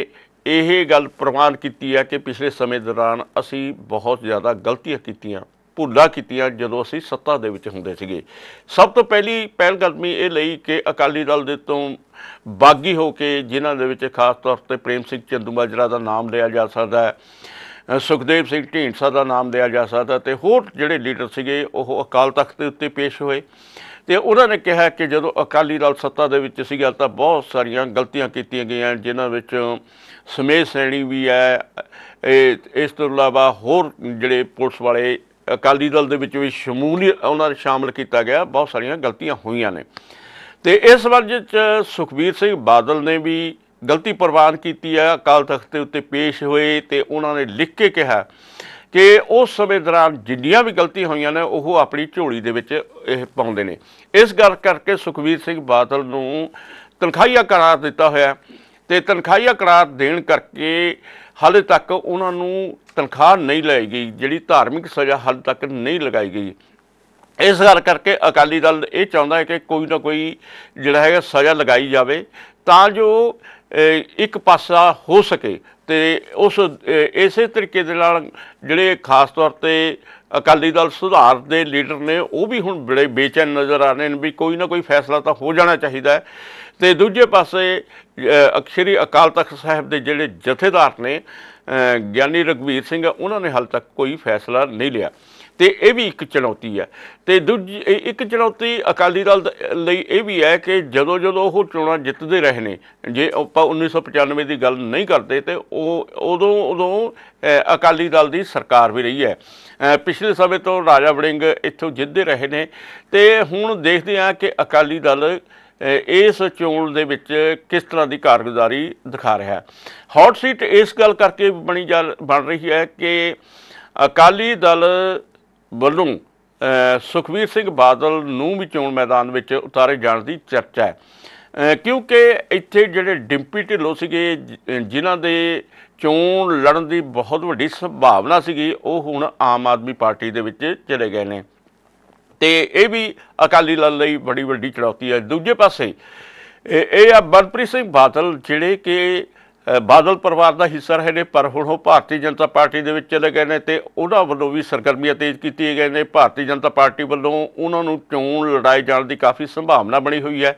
ਇਹ ਗੱਲ ਪ੍ਰਮਾਣ ਕੀਤੀ ਹੈ ਕਿ ਪਿਛਲੇ ਸਮੇਂ ਦੌਰਾਨ ਅਸੀਂ ਬਹੁਤ ਜ਼ਿਆਦਾ ਗਲਤੀਆਂ ਕੀਤੀਆਂ ਭੁੱਲਾਂ ਕੀਤੀਆਂ ਜਦੋਂ ਅਸੀਂ ਸੱਤਾ ਦੇ ਵਿੱਚ ਹੁੰਦੇ ਸੀਗੇ ਸਭ ਤੋਂ ਪਹਿਲੀ ਪਹਿਲ ਗਲਤੀ ਇਹ ਲਈ ਕਿ ਅਕਾਲੀ ਦਲ ਦੇ ਤੋਂ ਬਾਗੀ ਹੋ ਕੇ ਜਿਨ੍ਹਾਂ ਦੇ ਵਿੱਚ ਖਾਸ ਤੌਰ ਤੇ ਪ੍ਰੇਮ ਸਿੰਘ ਚੰਦੂਮਾਜਰਾ ਦਾ ਨਾਮ ਲਿਆ ਜਾ ਸਕਦਾ ਹੈ ਸੁਖਦੇਵ ਸਿੰਘ ਢੀਂਡਸਾ ਦਾ ਨਾਮ ਲਿਆ ਜਾ ਸਕਦਾ ਤੇ ਹੋਰ ਜਿਹੜੇ ਲੀਡਰ ਸੀਗੇ ਉਹ ਅਕਾਲ ਤਖਤ ਦੇ ਉੱਤੇ ਪੇਸ਼ ਹੋਏ ਤੇ ਉਹਨਾਂ ਨੇ ਕਿਹਾ ਕਿ ਜਦੋਂ ਅਕਾਲੀ ਦਲ ਸੱਤਾ ਦੇ ਵਿੱਚ ਸੀਗਾ ਤਾਂ ਬਹੁਤ ਸਾਰੀਆਂ ਗਲਤੀਆਂ ਕੀਤੀਆਂ ਗਈਆਂ ਜਿਨ੍ਹਾਂ ਵਿੱਚ ਸਮੇਤ ਸੈਣੀ ਵੀ ਹੈ ਇਹ ਇਸ ਤੋਂ ਇਲਾਵਾ ਹੋਰ ਜਿਹੜੇ ਪੁਲਿਸ ਵਾਲੇ ਅਕਾਲੀ ਦਲ ਦੇ ਵਿੱਚ ਵੀ ਸ਼ਮੂਲ ਉਹਨਾਂ ਨੂੰ ਸ਼ਾਮਲ ਕੀਤਾ ਗਿਆ ਬਹੁਤ ਸਾਰੀਆਂ ਗਲਤੀਆਂ ਹੋਈਆਂ ਨੇ ਤੇ ਇਸ ਵਾਰ ਵਿੱਚ ਸੁਖਬੀਰ ਸਿੰਘ ਬਾਦਲ ਨੇ ਵੀ ਗਲਤੀ ਪ੍ਰਵਾਨ ਕੀਤੀ ਹੈ ਅਕਾਲ ਤਖਤ ਦੇ ਉੱਤੇ ਪੇਸ਼ ਹੋਏ ਤੇ ਉਹਨਾਂ ਨੇ ਲਿਖ ਕੇ ਕਿਹਾ ਕਿ ਉਸ ਸਮੇਂ ਦੌਰਾਨ ਜਿੰਨੀਆਂ ਵੀ ਗਲਤੀਆਂ ਹੋਈਆਂ ਨੇ ਉਹ ਆਪਣੀ ਝੋਲੀ ਦੇ ਵਿੱਚ ਇਹ ਪਾਉਂਦੇ ਨੇ ਇਸ ਗੱਲ ਕਰਕੇ ਸੁਖਬੀਰ ਸਿੰਘ ਬਾਦਲ ਨੂੰ ਤਨਖਾਹੀਆ ਕਰਾਰ ਦਿੱਤਾ ਹੋਇਆ ਤੇ ਤਨਖਾਹੀਆ ਕਰਾਰ ਦੇਣ ਕਰਕੇ ਹਾਲੇ ਤੱਕ ਉਹਨਾਂ ਨੂੰ ਤਨਖਾਹ ਨਹੀਂ ਲਈ ਗਈ ਜਿਹੜੀ ਧਾਰਮਿਕ ਸਜ਼ਾ ਹਾਲੇ ਤੱਕ ਨਹੀਂ ਲਗਾਈ ਗਈ ਇਸ ਗੱਲ ਕਰਕੇ ਅਕਾਲੀ ਦਲ ਇਹ ਚਾਹੁੰਦਾ ਹੈ ਕਿ ਕੋਈ ਨਾ ਕੋਈ ਜਿਹੜਾ ਹੈਗਾ ਸਜ਼ਾ ਲਗਾਈ ਜਾਵੇ ਤਾਂ ਜੋ ਇੱਕ ਪਾਸਾ ਹੋ ਸਕੇ ਤੇ ਉਸ ਇਸੇ ਤਰੀਕੇ ਦੇ ਨਾਲ ਜਿਹੜੇ ਖਾਸ ਤੌਰ ਤੇ ਅਕਾਲੀ ਦਲ ਸੁਧਾਰ ਦੇ ਲੀਡਰ ਨੇ ਉਹ ਵੀ ਹੁਣ ਬੜੇ ਬੇਚੈਨ ਨਜ਼ਰ ਆ ਰਹੇ ਨੇ ਵੀ ਕੋਈ ਨਾ ਕੋਈ ਫੈਸਲਾ ਤਾਂ ਹੋ ਜਾਣਾ ਚਾਹੀਦਾ ਹੈ ਤੇ ਦੂਜੇ ਪਾਸੇ ਅਕਸ਼ਰੀ ਅਕਾਲ ਤਖਤ ਸਾਹਿਬ ਦੇ ਜਿਹੜੇ ਜਥੇਦਾਰ ਨੇ ਗਿਆਨੀ ਰਗਵੀਰ ਸਿੰਘ ਉਹਨਾਂ ਨੇ ਹਾਲ ਤੱਕ ਕੋਈ ਫੈਸਲਾ ਨਹੀਂ ਲਿਆ ਤੇ ਇਹ ਵੀ ਇੱਕ ਚੁਣੌਤੀ ਹੈ ਤੇ ਦੂਜੀ ਇੱਕ ਚੁਣੌਤੀ ਅਕਾਲੀ ਦਲ ਲਈ ਇਹ ਵੀ ਹੈ ਕਿ ਜਦੋਂ ਜਦੋਂ ਉਹ ਚੋਣਾਂ ਜਿੱਤਦੇ ਰਹੇ ਨੇ ਜੇ ਆਪਾਂ 1995 ਦੀ ਗੱਲ ਨਹੀਂ ਕਰਦੇ ਤੇ ਉਹ ਉਦੋਂ ਉਦੋਂ ਅਕਾਲੀ ਦਲ ਦੀ ਸਰਕਾਰ ਵੀ ਰਹੀ ਹੈ ਪਿਛਲੇ ਸਮੇਂ ਤੋਂ ਰਾਜਾ ਵੜਿੰਗ ਇੱਥੋਂ ਜਿੱਤਦੇ ਰਹੇ ਨੇ ਤੇ ਹੁਣ ਦੇਖਦੇ ਆ ਕਿ ਅਕਾਲੀ ਦਲ ਇਸ ਚੋਣ ਦੇ ਵਿੱਚ ਕਿਸ ਤਰ੍ਹਾਂ ਦੀ ਕਾਰਗੁਜ਼ਾਰੀ ਦਿਖਾ ਰਿਹਾ ਹੈ ਹੌਟ ਸੀਟ ਇਸ ਗੱਲ ਕਰਕੇ ਬਣੀ ਜਾ ਬਣ ਰਹੀ ਹੈ ਕਿ ਅਕਾਲੀ ਦਲ ਵੱਲੋਂ ਸੁਖਵੀਰ ਸਿੰਘ ਬਾਦਲ ਨੂੰ ਵੀ ਚੋਣ ਮੈਦਾਨ ਵਿੱਚ ਉਤਾਰੇ ਜਾਣ ਦੀ ਚਰਚਾ ਹੈ ਕਿਉਂਕਿ ਇੱਥੇ ਜਿਹੜੇ ਡਿੰਪੀ ਢਿੱਲੋਂ ਸੀਗੇ ਜਿਨ੍ਹਾਂ ਦੇ ਚੋਣ ਲੜਨ ਦੀ ਬਹੁਤ ਵੱਡੀ ਸੰਭਾਵਨਾ ਸੀਗੀ ਉਹ ਹੁਣ ਆਮ ਆਦਮੀ ਪਾਰਟੀ ਦੇ ਵਿੱਚ ਚਲੇ ਗਏ ਨੇ ਤੇ ਇਹ ਵੀ ਅਕਾਲੀ ਦਲ ਲਈ ਬੜੀ ਵੱਡੀ ਚੁਣੌਤੀ ਹੈ ਦੂਜੇ ਪਾਸੇ ਇਹ ਆ ਬਨਪ੍ਰੀਤ ਸਿੰਘ ਬਾਦਲ ਜਿਹੜੇ ਕਿ ਬਾਦਲ ਪਰਿਵਾਰ ਦਾ ਹਿੱਸਾ ਰਹੇ ਨੇ ਪਰ ਹੁਣ ਉਹ ਭਾਰਤੀ ਜਨਤਾ ਪਾਰਟੀ ਦੇ ਵਿੱਚ ਚਲੇ ਗਏ ਨੇ ਤੇ ਉਹਨਾਂ ਵੱਲੋਂ ਵੀ ਸਰਗਰਮੀਆਂ ਤੇਜ਼ ਕੀਤੀਆਂ ਗਏ ਨੇ ਭਾਰਤੀ ਜਨਤਾ ਪਾਰਟੀ ਵੱਲੋਂ ਉਹਨਾਂ ਨੂੰ ਚੋਣ ਲੜਾਈ ਜਾਣ ਦੀ ਕਾਫੀ ਸੰਭਾਵਨਾ ਬਣੀ ਹੋਈ ਹੈ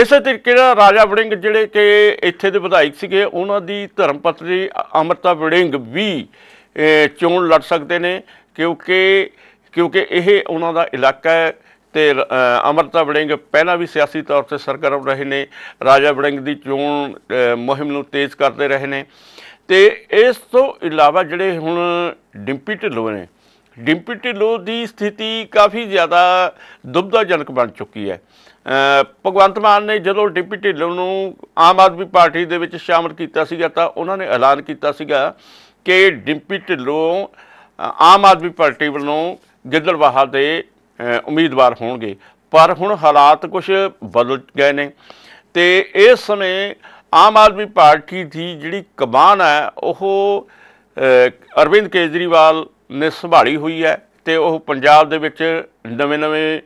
ਇਸੇ ਤਰੀਕੇ ਨਾਲ ਰਾਜਾ ਵੜਿੰਗ ਜਿਹੜੇ ਕਿ ਇੱਥੇ ਦੇ ਵਿਧਾਇਕ ਸੀਗੇ ਉਹਨਾਂ ਦੀ ਧਰਮ ਪਤਨੀ ਅਮਰਤਾ ਵੜਿੰਗ ਵੀ ਚੋਣ ਲੜ ਸਕਦੇ ਨੇ ਕਿਉਂਕਿ ਕਿਉਂਕਿ ਇਹ ਉਹਨਾਂ ਦਾ ਇਲਾਕਾ ਹੈ ਤੇ ਅਮਰਤਾ ਵੜਿੰਗ ਪਹਿਲਾਂ ਵੀ ਸਿਆਸੀ ਤੌਰ ਤੇ ਸਰਗਰਮ ਰਹੇ ਨੇ ਰਾਜਾ ਵੜਿੰਗ ਦੀ ਚੋਣ ਮੁਹਿੰਮ ਨੂੰ ਤੇਜ਼ ਕਰਦੇ ਰਹੇ ਨੇ ਤੇ ਇਸ ਤੋਂ ਇਲਾਵਾ ਜਿਹੜੇ ਹੁਣ ਡਿੰਪੀ ਢਿੱਲੋਂ ਨੇ ਡਿੰਪੀ ਢਿੱਲੋਂ ਦੀ ਸਥਿਤੀ ਕਾਫੀ ਜ਼ਿਆਦਾ ਦੁਬਦਾਜਨਕ ਬਣ ਚੁੱਕੀ ਹੈ ਭਗਵੰਤ ਮਾਨ ਨੇ ਜਦੋਂ ਡਿੰਪੀ ਢਿੱਲੋਂ ਨੂੰ ਆਮ ਆਦਮੀ ਪਾਰਟੀ ਦੇ ਵਿੱਚ ਸ਼ਾਮਲ ਕੀਤਾ ਸੀਗਾ ਤਾਂ ਉਹਨਾਂ ਨੇ ਐਲਾਨ ਕੀਤਾ ਸੀਗਾ ਕਿ ਡਿੰਪੀ ਢਿੱਲੋਂ ਆਮ ਆਦਮੀ ਪਾਰਟੀ ਵੱਲੋਂ ਗਿੱਦੜਵਾਹਾ ਦੇ ਉਮੀਦਵਾਰ ਹੋਣਗੇ ਪਰ ਹੁਣ ਹਾਲਾਤ ਕੁਝ ਬਦਲ ਗਏ ਨੇ ਤੇ ਇਸ ਸਮੇਂ ਆਮ ਆਦਮੀ ਪਾਰਟੀ ਦੀ ਜਿਹੜੀ ਕਬਾਨ ਹੈ ਉਹ ਅਰਵਿੰਦ ਕੇਜਰੀਵਾਲ ਨੇ ਸੰਭਾਲੀ ਹੋਈ ਹੈ ਤੇ ਉਹ ਪੰਜਾਬ ਦੇ ਵਿੱਚ ਨਵੇਂ-ਨਵੇਂ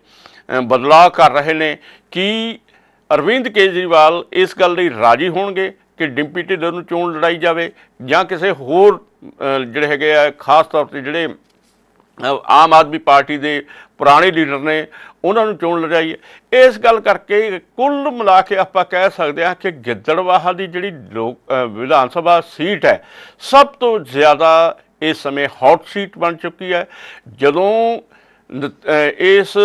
ਬਦਲਾਅ ਕਰ ਰਹੇ ਨੇ ਕਿ ਅਰਵਿੰਦ ਕੇਜਰੀਵਾਲ ਇਸ ਗੱਲ ਲਈ ਰਾਜੀ ਹੋਣਗੇ ਕਿ ਡਿੰਪੀ ਢਿੱਲੋਂ ਨੂੰ ਚੋਣ ਲੜਾਈ ਜਾਵੇ ਜਾਂ ਕਿਸੇ ਹੋਰ ਜਿਹੜੇ ਹੈਗੇ ਆ ਖਾਸ ਤੌਰ ਤੇ ਜਿਹੜੇ ਆਮ ਆਦਮੀ ਪਾਰਟੀ ਦੇ ਪੁਰਾਣੇ ਲੀਡਰ ਨੇ ਉਹਨਾਂ ਨੂੰ ਚੋਣ ਲੜਾਈ ਇਸ ਗੱਲ ਕਰਕੇ ਕੁੱਲ ਮਿਲਾ ਕੇ ਆਪਾਂ ਕਹਿ ਸਕਦੇ ਹਾਂ ਕਿ ਗਿੱਦੜਵਾਹਾ ਦੀ ਜਿਹੜੀ ਲੋਕ ਵਿਧਾਨ ਸਭਾ ਸੀਟ ਹੈ ਸਭ ਤੋਂ ਜ਼ਿਆਦਾ ਇਸ ਸਮੇਂ ਹੌਟ ਸੀਟ ਬਣ ਚੁੱਕੀ ਹੈ ਜਦੋਂ ਇਸ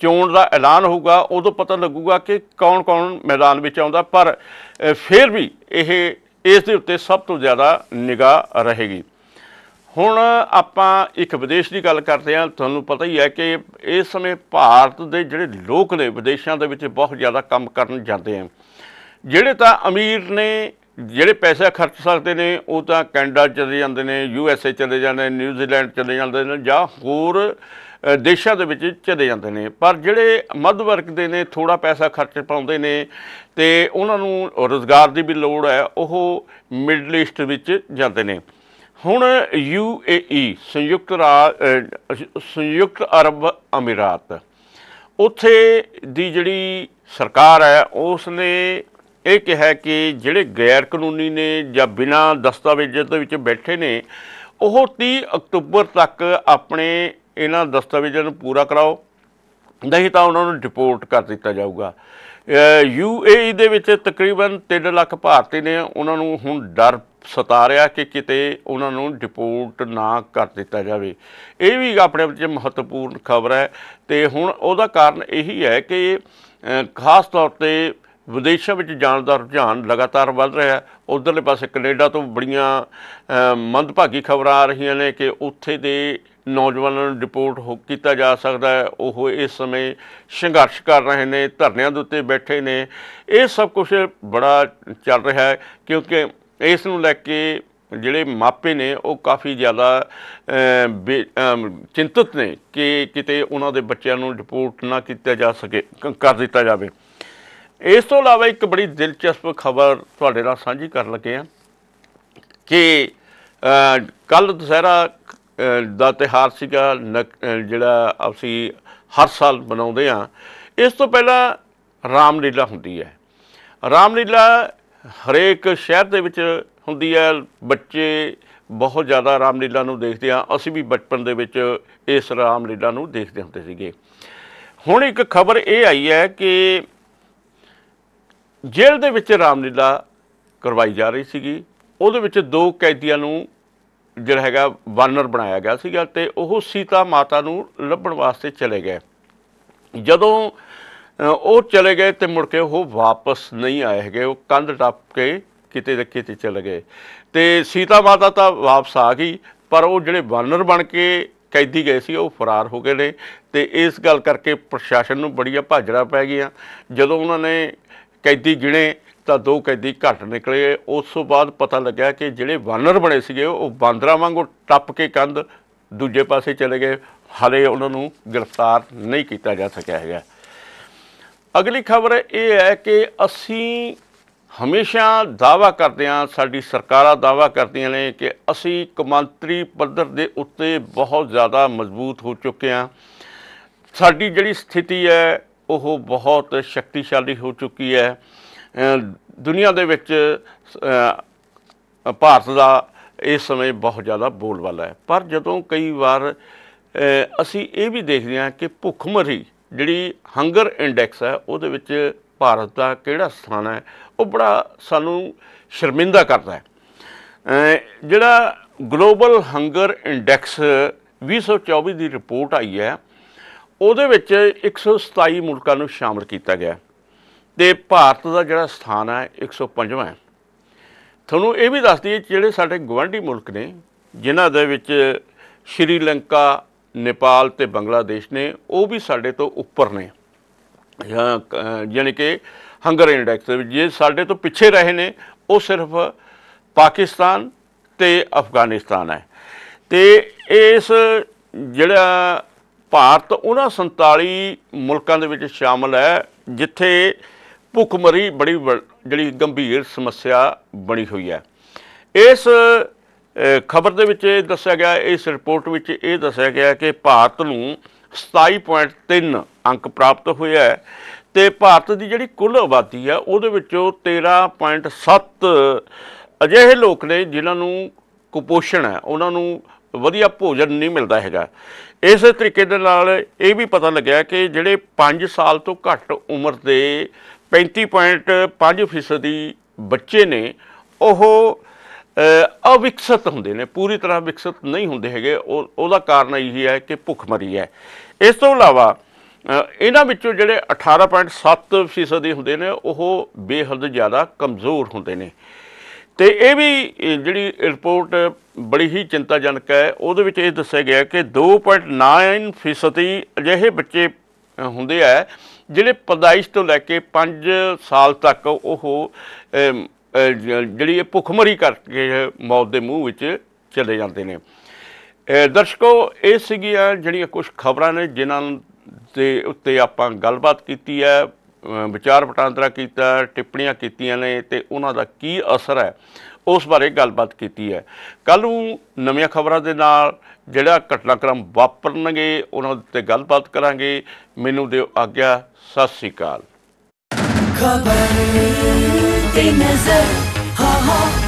ਚੋਣ ਦਾ ਐਲਾਨ ਹੋਊਗਾ ਉਦੋਂ ਪਤਾ ਲੱਗੂਗਾ ਕਿ ਕੌਣ-ਕੌਣ ਮੈਦਾਨ ਵਿੱਚ ਆਉਂਦਾ ਪਰ ਫਿਰ ਵੀ ਇਹ ਇਸ ਦੇ ਉੱਤੇ ਸਭ ਤੋਂ ਜ਼ਿਆਦਾ ਨਿਗਾਹ ਰਹੇਗੀ ਹੁਣ ਆਪਾਂ ਇੱਕ ਵਿਦੇਸ਼ ਦੀ ਗੱਲ ਕਰਦੇ ਹਾਂ ਤੁਹਾਨੂੰ ਪਤਾ ਹੀ ਹੈ ਕਿ ਇਸ ਸਮੇਂ ਭਾਰਤ ਦੇ ਜਿਹੜੇ ਲੋਕ ਨੇ ਵਿਦੇਸ਼ਾਂ ਦੇ ਵਿੱਚ ਬਹੁਤ ਜ਼ਿਆਦਾ ਕੰਮ ਕਰਨ ਜਾਂਦੇ ਆ ਜਿਹੜੇ ਤਾਂ ਅਮੀਰ ਨੇ ਜਿਹੜੇ ਪੈਸਾ ਖਰਚ ਸਕਦੇ ਨੇ ਉਹ ਤਾਂ ਕੈਨੇਡਾ ਚਲੇ ਜਾਂਦੇ ਨੇ ਯੂ ਐਸ ਏ ਚਲੇ ਜਾਂਦੇ ਨੇ ਨਿਊਜ਼ੀਲੈਂਡ ਚਲੇ ਜਾਂਦੇ ਨੇ ਜਾਂ ਹੋਰ ਦੇਸ਼ਾਂ ਦੇ ਵਿੱਚ ਚਲੇ ਜਾਂਦੇ ਨੇ ਪਰ ਜਿਹੜੇ ਮੱਧ ਵਰਗ ਦੇ ਨੇ ਥੋੜਾ ਪੈਸਾ ਖਰਚ ਪਾਉਂਦੇ ਨੇ ਤੇ ਉਹਨਾਂ ਨੂੰ ਰੋਜ਼ਗਾਰ ਦੀ ਵੀ ਲੋੜ ਹੈ ਉਹ ਮਿਡਲ ਈਸਟ ਵਿੱਚ ਜਾਂਦੇ ਨੇ ਹੁਣ ਯੂਏਈ ਸੰਯੁਕਤ ਸੰਯੁਕਤ ਅਰਬ ਅਮੀਰਾਤ ਉੱਥੇ ਦੀ ਜਿਹੜੀ ਸਰਕਾਰ ਹੈ ਉਸ ਨੇ ਇਹ ਕਿਹਾ ਕਿ ਜਿਹੜੇ ਗੈਰ ਕਾਨੂੰਨੀ ਨੇ ਜਾਂ ਬਿਨਾ ਦਸਤਾਵੇਜ਼ਾਂ ਦੇ ਵਿੱਚ ਬੈਠੇ ਨੇ ਉਹ 30 ਅਕਤੂਬਰ ਤੱਕ ਆਪਣੇ ਇਹਨਾਂ ਦਸਤਾਵੇਜ਼ਾਂ ਨੂੰ ਪੂਰਾ ਕਰਾਓ ਨਹੀਂ ਤਾਂ ਉਹਨਾਂ ਨੂੰ ਡਿਪੋਰਟ ਕਰ ਦਿੱਤਾ ਜਾਊਗਾ ਯੂਏਈ ਦੇ ਵਿੱਚ ਤਕਰੀਬਨ 3 ਲੱਖ ਭਾਰਤੀ ਨੇ ਉਹਨਾਂ ਨੂੰ ਹੁਣ ਡਰ ਸਤਾਰਿਆ ਕਿ ਕਿਤੇ ਉਹਨਾਂ ਨੂੰ ਡਿਪੋਰਟ ਨਾ ਕਰ ਦਿੱਤਾ ਜਾਵੇ ਇਹ ਵੀ ਆਪਣੇ ਵਿੱਚ ਮਹੱਤਵਪੂਰਨ ਖਬਰ ਹੈ ਤੇ ਹੁਣ ਉਹਦਾ ਕਾਰਨ ਇਹੀ ਹੈ ਕਿ ਖਾਸ ਤੌਰ ਤੇ ਵਿਦੇਸ਼ਾਂ ਵਿੱਚ ਜਾਣ ਦਾ ਰੁਝਾਨ ਲਗਾਤਾਰ ਵੱਧ ਰਿਹਾ ਹੈ ਉਧਰਲੇ ਪਾਸੇ ਕੈਨੇਡਾ ਤੋਂ ਬੜੀਆਂ ਮੰਦਭਾਗੀ ਖਬਰਾਂ ਆ ਰਹੀਆਂ ਨੇ ਕਿ ਉੱਥੇ ਦੇ ਨੌਜਵਾਨਾਂ ਨੂੰ ਡਿਪੋਰਟ ਹੋ ਕੀਤਾ ਜਾ ਸਕਦਾ ਹੈ ਉਹ ਇਸ ਸਮੇਂ ਸੰਘਰਸ਼ ਕਰ ਰਹੇ ਨੇ ਧਰਨਿਆਂ ਦੇ ਉੱਤੇ ਬੈਠੇ ਨੇ ਇਹ ਸਭ ਕੁਝ ਬੜਾ ਚੱਲ ਰਿਹਾ ਹੈ ਕਿਉਂਕਿ ਇਸ ਨੂੰ ਲੈ ਕੇ ਜਿਹੜੇ ਮਾਪੇ ਨੇ ਉਹ ਕਾਫੀ ਜ਼ਿਆਦਾ ਚਿੰਤਤ ਨੇ ਕਿ ਕਿਤੇ ਉਹਨਾਂ ਦੇ ਬੱਚਿਆਂ ਨੂੰ ਰਿਪੋਰਟ ਨਾ ਕੀਤਾ ਜਾ ਸਕੇ ਕਰ ਦਿੱਤਾ ਜਾਵੇ ਇਸ ਤੋਂ ਇਲਾਵਾ ਇੱਕ ਬੜੀ ਦਿਲਚਸਪ ਖਬਰ ਤੁਹਾਡੇ ਨਾਲ ਸਾਂਝੀ ਕਰਨ ਲੱਗੇ ਆ ਕਿ ਕੱਲ ਦੁਸਹਿਰਾ ਦਾ ਤਿਹਾਰ ਸੀਗਾ ਜਿਹੜਾ ਅਸੀਂ ਹਰ ਸਾਲ ਮਨਾਉਂਦੇ ਆ ਇਸ ਤੋਂ ਪਹਿਲਾਂ ਰਾਮਲੀਲਾ ਹੁੰਦੀ ਹੈ ਰਾਮਲੀਲਾ ਹਰੇਕ ਸ਼ਹਿਰ ਦੇ ਵਿੱਚ ਹੁੰਦੀ ਹੈ ਬੱਚੇ ਬਹੁਤ ਜ਼ਿਆਦਾ ਰਾਮਲੀਲਾ ਨੂੰ ਦੇਖਦੇ ਆ ਅਸੀਂ ਵੀ ਬਚਪਨ ਦੇ ਵਿੱਚ ਇਸ ਰਾਮਲੀਲਾ ਨੂੰ ਦੇਖਦੇ ਹੁੰਦੇ ਸੀਗੇ ਹੁਣ ਇੱਕ ਖਬਰ ਇਹ ਆਈ ਹੈ ਕਿ ਜੇਲ੍ਹ ਦੇ ਵਿੱਚ ਰਾਮਲੀਲਾ ਕਰਵਾਈ ਜਾ ਰਹੀ ਸੀਗੀ ਉਹਦੇ ਵਿੱਚ ਦੋ ਕੈਦੀਆਂ ਨੂੰ ਜਿਹੜਾ ਹੈਗਾ ਵਾਰਨਰ ਬਣਾਇਆ ਗਿਆ ਸੀਗਾ ਤੇ ਉਹ ਸੀਤਾ ਮਾਤਾ ਨੂੰ ਲੱਭਣ ਵਾਸਤੇ ਚਲੇ ਗਏ ਜਦੋਂ ਉਹ ਚਲੇ ਗਏ ਤੇ ਮੁੜ ਕੇ ਉਹ ਵਾਪਸ ਨਹੀਂ ਆਏ ਹੈਗੇ ਉਹ ਕੰਧ ਟੱਪ ਕੇ ਕਿਤੇ ਦੇ ਕਿਤੇ ਚਲੇ ਗਏ ਤੇ ਸੀਤਾ ਮਾਤਾ ਤਾਂ ਵਾਪਸ ਆ ਗਈ ਪਰ ਉਹ ਜਿਹੜੇ ਵਾਨਰ ਬਣ ਕੇ ਕੈਦੀ ਗਏ ਸੀ ਉਹ ਫਰਾਰ ਹੋ ਗਏ ਨੇ ਤੇ ਇਸ ਗੱਲ ਕਰਕੇ ਪ੍ਰਸ਼ਾਸਨ ਨੂੰ ਬੜੀਆ ਭਾਜੜਾ ਪੈ ਗਈਆਂ ਜਦੋਂ ਉਹਨਾਂ ਨੇ ਕੈਦੀ ਗਿਣੇ ਤਾਂ ਦੋ ਕੈਦੀ ਘੱਟ ਨਿਕਲੇ ਉਸ ਤੋਂ ਬਾਅਦ ਪਤਾ ਲੱਗਿਆ ਕਿ ਜਿਹੜੇ ਵਾਨਰ ਬਣੇ ਸੀਗੇ ਉਹ ਬਾਂਦਰਾ ਵਾਂਗੂ ਟੱਪ ਕੇ ਕੰਧ ਦੂਜੇ ਪਾਸੇ ਚਲੇ ਗਏ ਹਾਲੇ ਉਹਨਾਂ ਨੂੰ ਗ੍ਰਿਫਤਾਰ ਨਹੀਂ ਕੀਤਾ ਜਾ ਸਕਿਆ ਹੈਗਾ ਅਗਲੀ ਖਬਰ ਇਹ ਹੈ ਕਿ ਅਸੀਂ ਹਮੇਸ਼ਾ ਦਾਵਾ ਕਰਦੇ ਹਾਂ ਸਾਡੀ ਸਰਕਾਰਾਂ ਦਾਵਾ ਕਰਦੀਆਂ ਨੇ ਕਿ ਅਸੀਂ ਕਮੰਤਰੀ ਪੱਧਰ ਦੇ ਉੱਤੇ ਬਹੁਤ ਜ਼ਿਆਦਾ ਮਜ਼ਬੂਤ ਹੋ ਚੁੱਕੇ ਹਾਂ ਸਾਡੀ ਜਿਹੜੀ ਸਥਿਤੀ ਹੈ ਉਹ ਬਹੁਤ ਸ਼ਕਤੀਸ਼ਾਲੀ ਹੋ ਚੁੱਕੀ ਹੈ ਦੁਨੀਆ ਦੇ ਵਿੱਚ ਭਾਰਤ ਦਾ ਇਸ ਸਮੇਂ ਬਹੁਤ ਜ਼ਿਆਦਾ ਵਾਲਾ ਹੈ ਪਰ ਜਦੋਂ ਕਈ ਵਾਰ ਅਸੀਂ ਇਹ ਵੀ ਦੇਖਦੇ ਹਾਂ ਕਿ ਭੁੱਖਮਰੀ ਜਿਹੜੀ ਹੰਗਰ ਇੰਡੈਕਸ ਹੈ ਉਹਦੇ ਵਿੱਚ ਭਾਰਤ ਦਾ ਕਿਹੜਾ ਸਥਾਨ ਹੈ ਉਹ ਬੜਾ ਸਾਨੂੰ ਸ਼ਰਮਿੰਦਾ ਕਰਦਾ ਹੈ ਜਿਹੜਾ ਗਲੋਬਲ ਹੰਗਰ ਇੰਡੈਕਸ 2024 ਦੀ ਰਿਪੋਰਟ ਆਈ ਹੈ ਉਹਦੇ ਵਿੱਚ 127 ਮੁਲਕਾਂ ਨੂੰ ਸ਼ਾਮਲ ਕੀਤਾ ਗਿਆ ਤੇ ਭਾਰਤ ਦਾ ਜਿਹੜਾ ਸਥਾਨ ਹੈ 105ਵਾਂ ਹੈ ਤੁਹਾਨੂੰ ਇਹ ਵੀ ਦੱਸ ਦਈਏ ਜਿਹੜੇ ਸਾਡੇ ਗਵਾਂਢੀ ਮੁਲਕ ਨੇ ਜਿਨ੍ਹਾਂ ਦੇ ਵਿੱਚ ਸ਼੍ਰੀਲੰਕਾ ਨੇਪਾਲ ਤੇ ਬੰਗਲਾਦੇਸ਼ ਨੇ ਉਹ ਵੀ ਸਾਡੇ ਤੋਂ ਉੱਪਰ ਨੇ ਯਾਨੀ ਕਿ ਹੰਗਰ ਇੰਡੈਕਸ ਦੇ ਵਿੱਚ ਜੇ ਸਾਡੇ ਤੋਂ ਪਿੱਛੇ ਰਹੇ ਨੇ ਉਹ ਸਿਰਫ ਪਾਕਿਸਤਾਨ ਤੇ ਅਫਗਾਨਿਸਤਾਨ ਹੈ ਤੇ ਇਸ ਜਿਹੜਾ ਭਾਰਤ ਉਹਨਾਂ 47 ਮੁਲਕਾਂ ਦੇ ਵਿੱਚ ਸ਼ਾਮਲ ਹੈ ਜਿੱਥੇ ਭੁੱਖਮਰੀ ਬੜੀ ਜਿਹੜੀ ਗੰਭੀਰ ਸਮੱਸਿਆ ਬਣੀ ਹੋਈ ਹੈ ਇਸ ਖਬਰ ਦੇ ਵਿੱਚ ਇਹ ਦੱਸਿਆ ਗਿਆ ਇਸ ਰਿਪੋਰਟ ਵਿੱਚ ਇਹ ਦੱਸਿਆ ਗਿਆ ਕਿ ਭਾਰਤ ਨੂੰ 27.3 ਅੰਕ ਪ੍ਰਾਪਤ ਹੋਇਆ ਹੈ ਤੇ ਭਾਰਤ ਦੀ ਜਿਹੜੀ ਕੁੱਲ ਆਬਾਦੀ ਹੈ ਉਹਦੇ ਵਿੱਚੋਂ 13.7 ਅਜਿਹੇ ਲੋਕ ਨੇ ਜਿਨ੍ਹਾਂ ਨੂੰ ਕੁਪੋਸ਼ਣ ਹੈ ਉਹਨਾਂ ਨੂੰ ਵਧੀਆ ਭੋਜਨ ਨਹੀਂ ਮਿਲਦਾ ਹੈਗਾ ਇਸੇ ਤਰੀਕੇ ਦੇ ਨਾਲ ਇਹ ਵੀ ਪਤਾ ਲੱਗਿਆ ਕਿ ਜਿਹੜੇ 5 ਸਾਲ ਤੋਂ ਘੱਟ ਉਮਰ ਦੇ 35.5% ਦੀ ਬੱਚੇ ਨੇ ਉਹ ਅਵਿਕਸਿਤ ਹੁੰਦੇ ਨੇ ਪੂਰੀ ਤਰ੍ਹਾਂ ਵਿਕਸਿਤ ਨਹੀਂ ਹੁੰਦੇ ਹੈਗੇ ਉਹਦਾ ਕਾਰਨ ਇਹੀ ਹੈ ਕਿ ਭੁੱਖਮਰੀ ਹੈ ਇਸ ਤੋਂ ਇਲਾਵਾ ਇਹਨਾਂ ਵਿੱਚੋਂ ਜਿਹੜੇ 18.7% ਦੇ ਹੁੰਦੇ ਨੇ ਉਹ ਬੇਹੱਦ ਜ਼ਿਆਦਾ ਕਮਜ਼ੋਰ ਹੁੰਦੇ ਨੇ ਤੇ ਇਹ ਵੀ ਜਿਹੜੀ ਰਿਪੋਰਟ ਬੜੀ ਹੀ ਚਿੰਤਾਜਨਕ ਹੈ ਉਹਦੇ ਵਿੱਚ ਇਹ ਦੱਸਿਆ ਗਿਆ ਕਿ 2.9% ਅਜਿਹੇ ਬੱਚੇ ਹੁੰਦੇ ਆ ਜਿਹੜੇ ਪਦਾਇਸ਼ ਤੋਂ ਲੈ ਕੇ 5 ਸਾਲ ਤੱਕ ਉਹ ਜਿਹੜੀ ਇਹ ਭੁੱਖਮਰੀ ਕਰਕੇ ਮੌਤ ਦੇ ਮੂੰਹ ਵਿੱਚ ਚਲੇ ਜਾਂਦੇ ਨੇ ਦਰਸ਼ਕੋ ਇਹ ਸੀਗੀਆਂ ਜਿਹੜੀਆਂ ਕੁਝ ਖਬਰਾਂ ਨੇ ਜਿਨ੍ਹਾਂ ਦੇ ਉੱਤੇ ਆਪਾਂ ਗੱਲਬਾਤ ਕੀਤੀ ਹੈ ਵਿਚਾਰ ਵਟਾਂਦਰਾ ਕੀਤਾ ਟਿੱਪਣੀਆਂ ਕੀਤੀਆਂ ਨੇ ਤੇ ਉਹਨਾਂ ਦਾ ਕੀ ਅਸਰ ਹੈ ਉਸ ਬਾਰੇ ਗੱਲਬਾਤ ਕੀਤੀ ਹੈ ਕੱਲ ਨੂੰ ਨਵੀਆਂ ਖਬਰਾਂ ਦੇ ਨਾਲ ਜਿਹੜਾ ਘਟਨਾਕ੍ਰਮ ਵਾਪਰਨਗੇ ਉਹਨਾਂ ਉੱਤੇ ਗੱਲਬਾਤ ਕਰਾਂਗੇ ਮੈਨੂੰ ਦਿਓ ਆਗਿਆ ਸਤਿ ਸ੍ਰੀ ਅਕਾਲ खबर ते नजर हा हा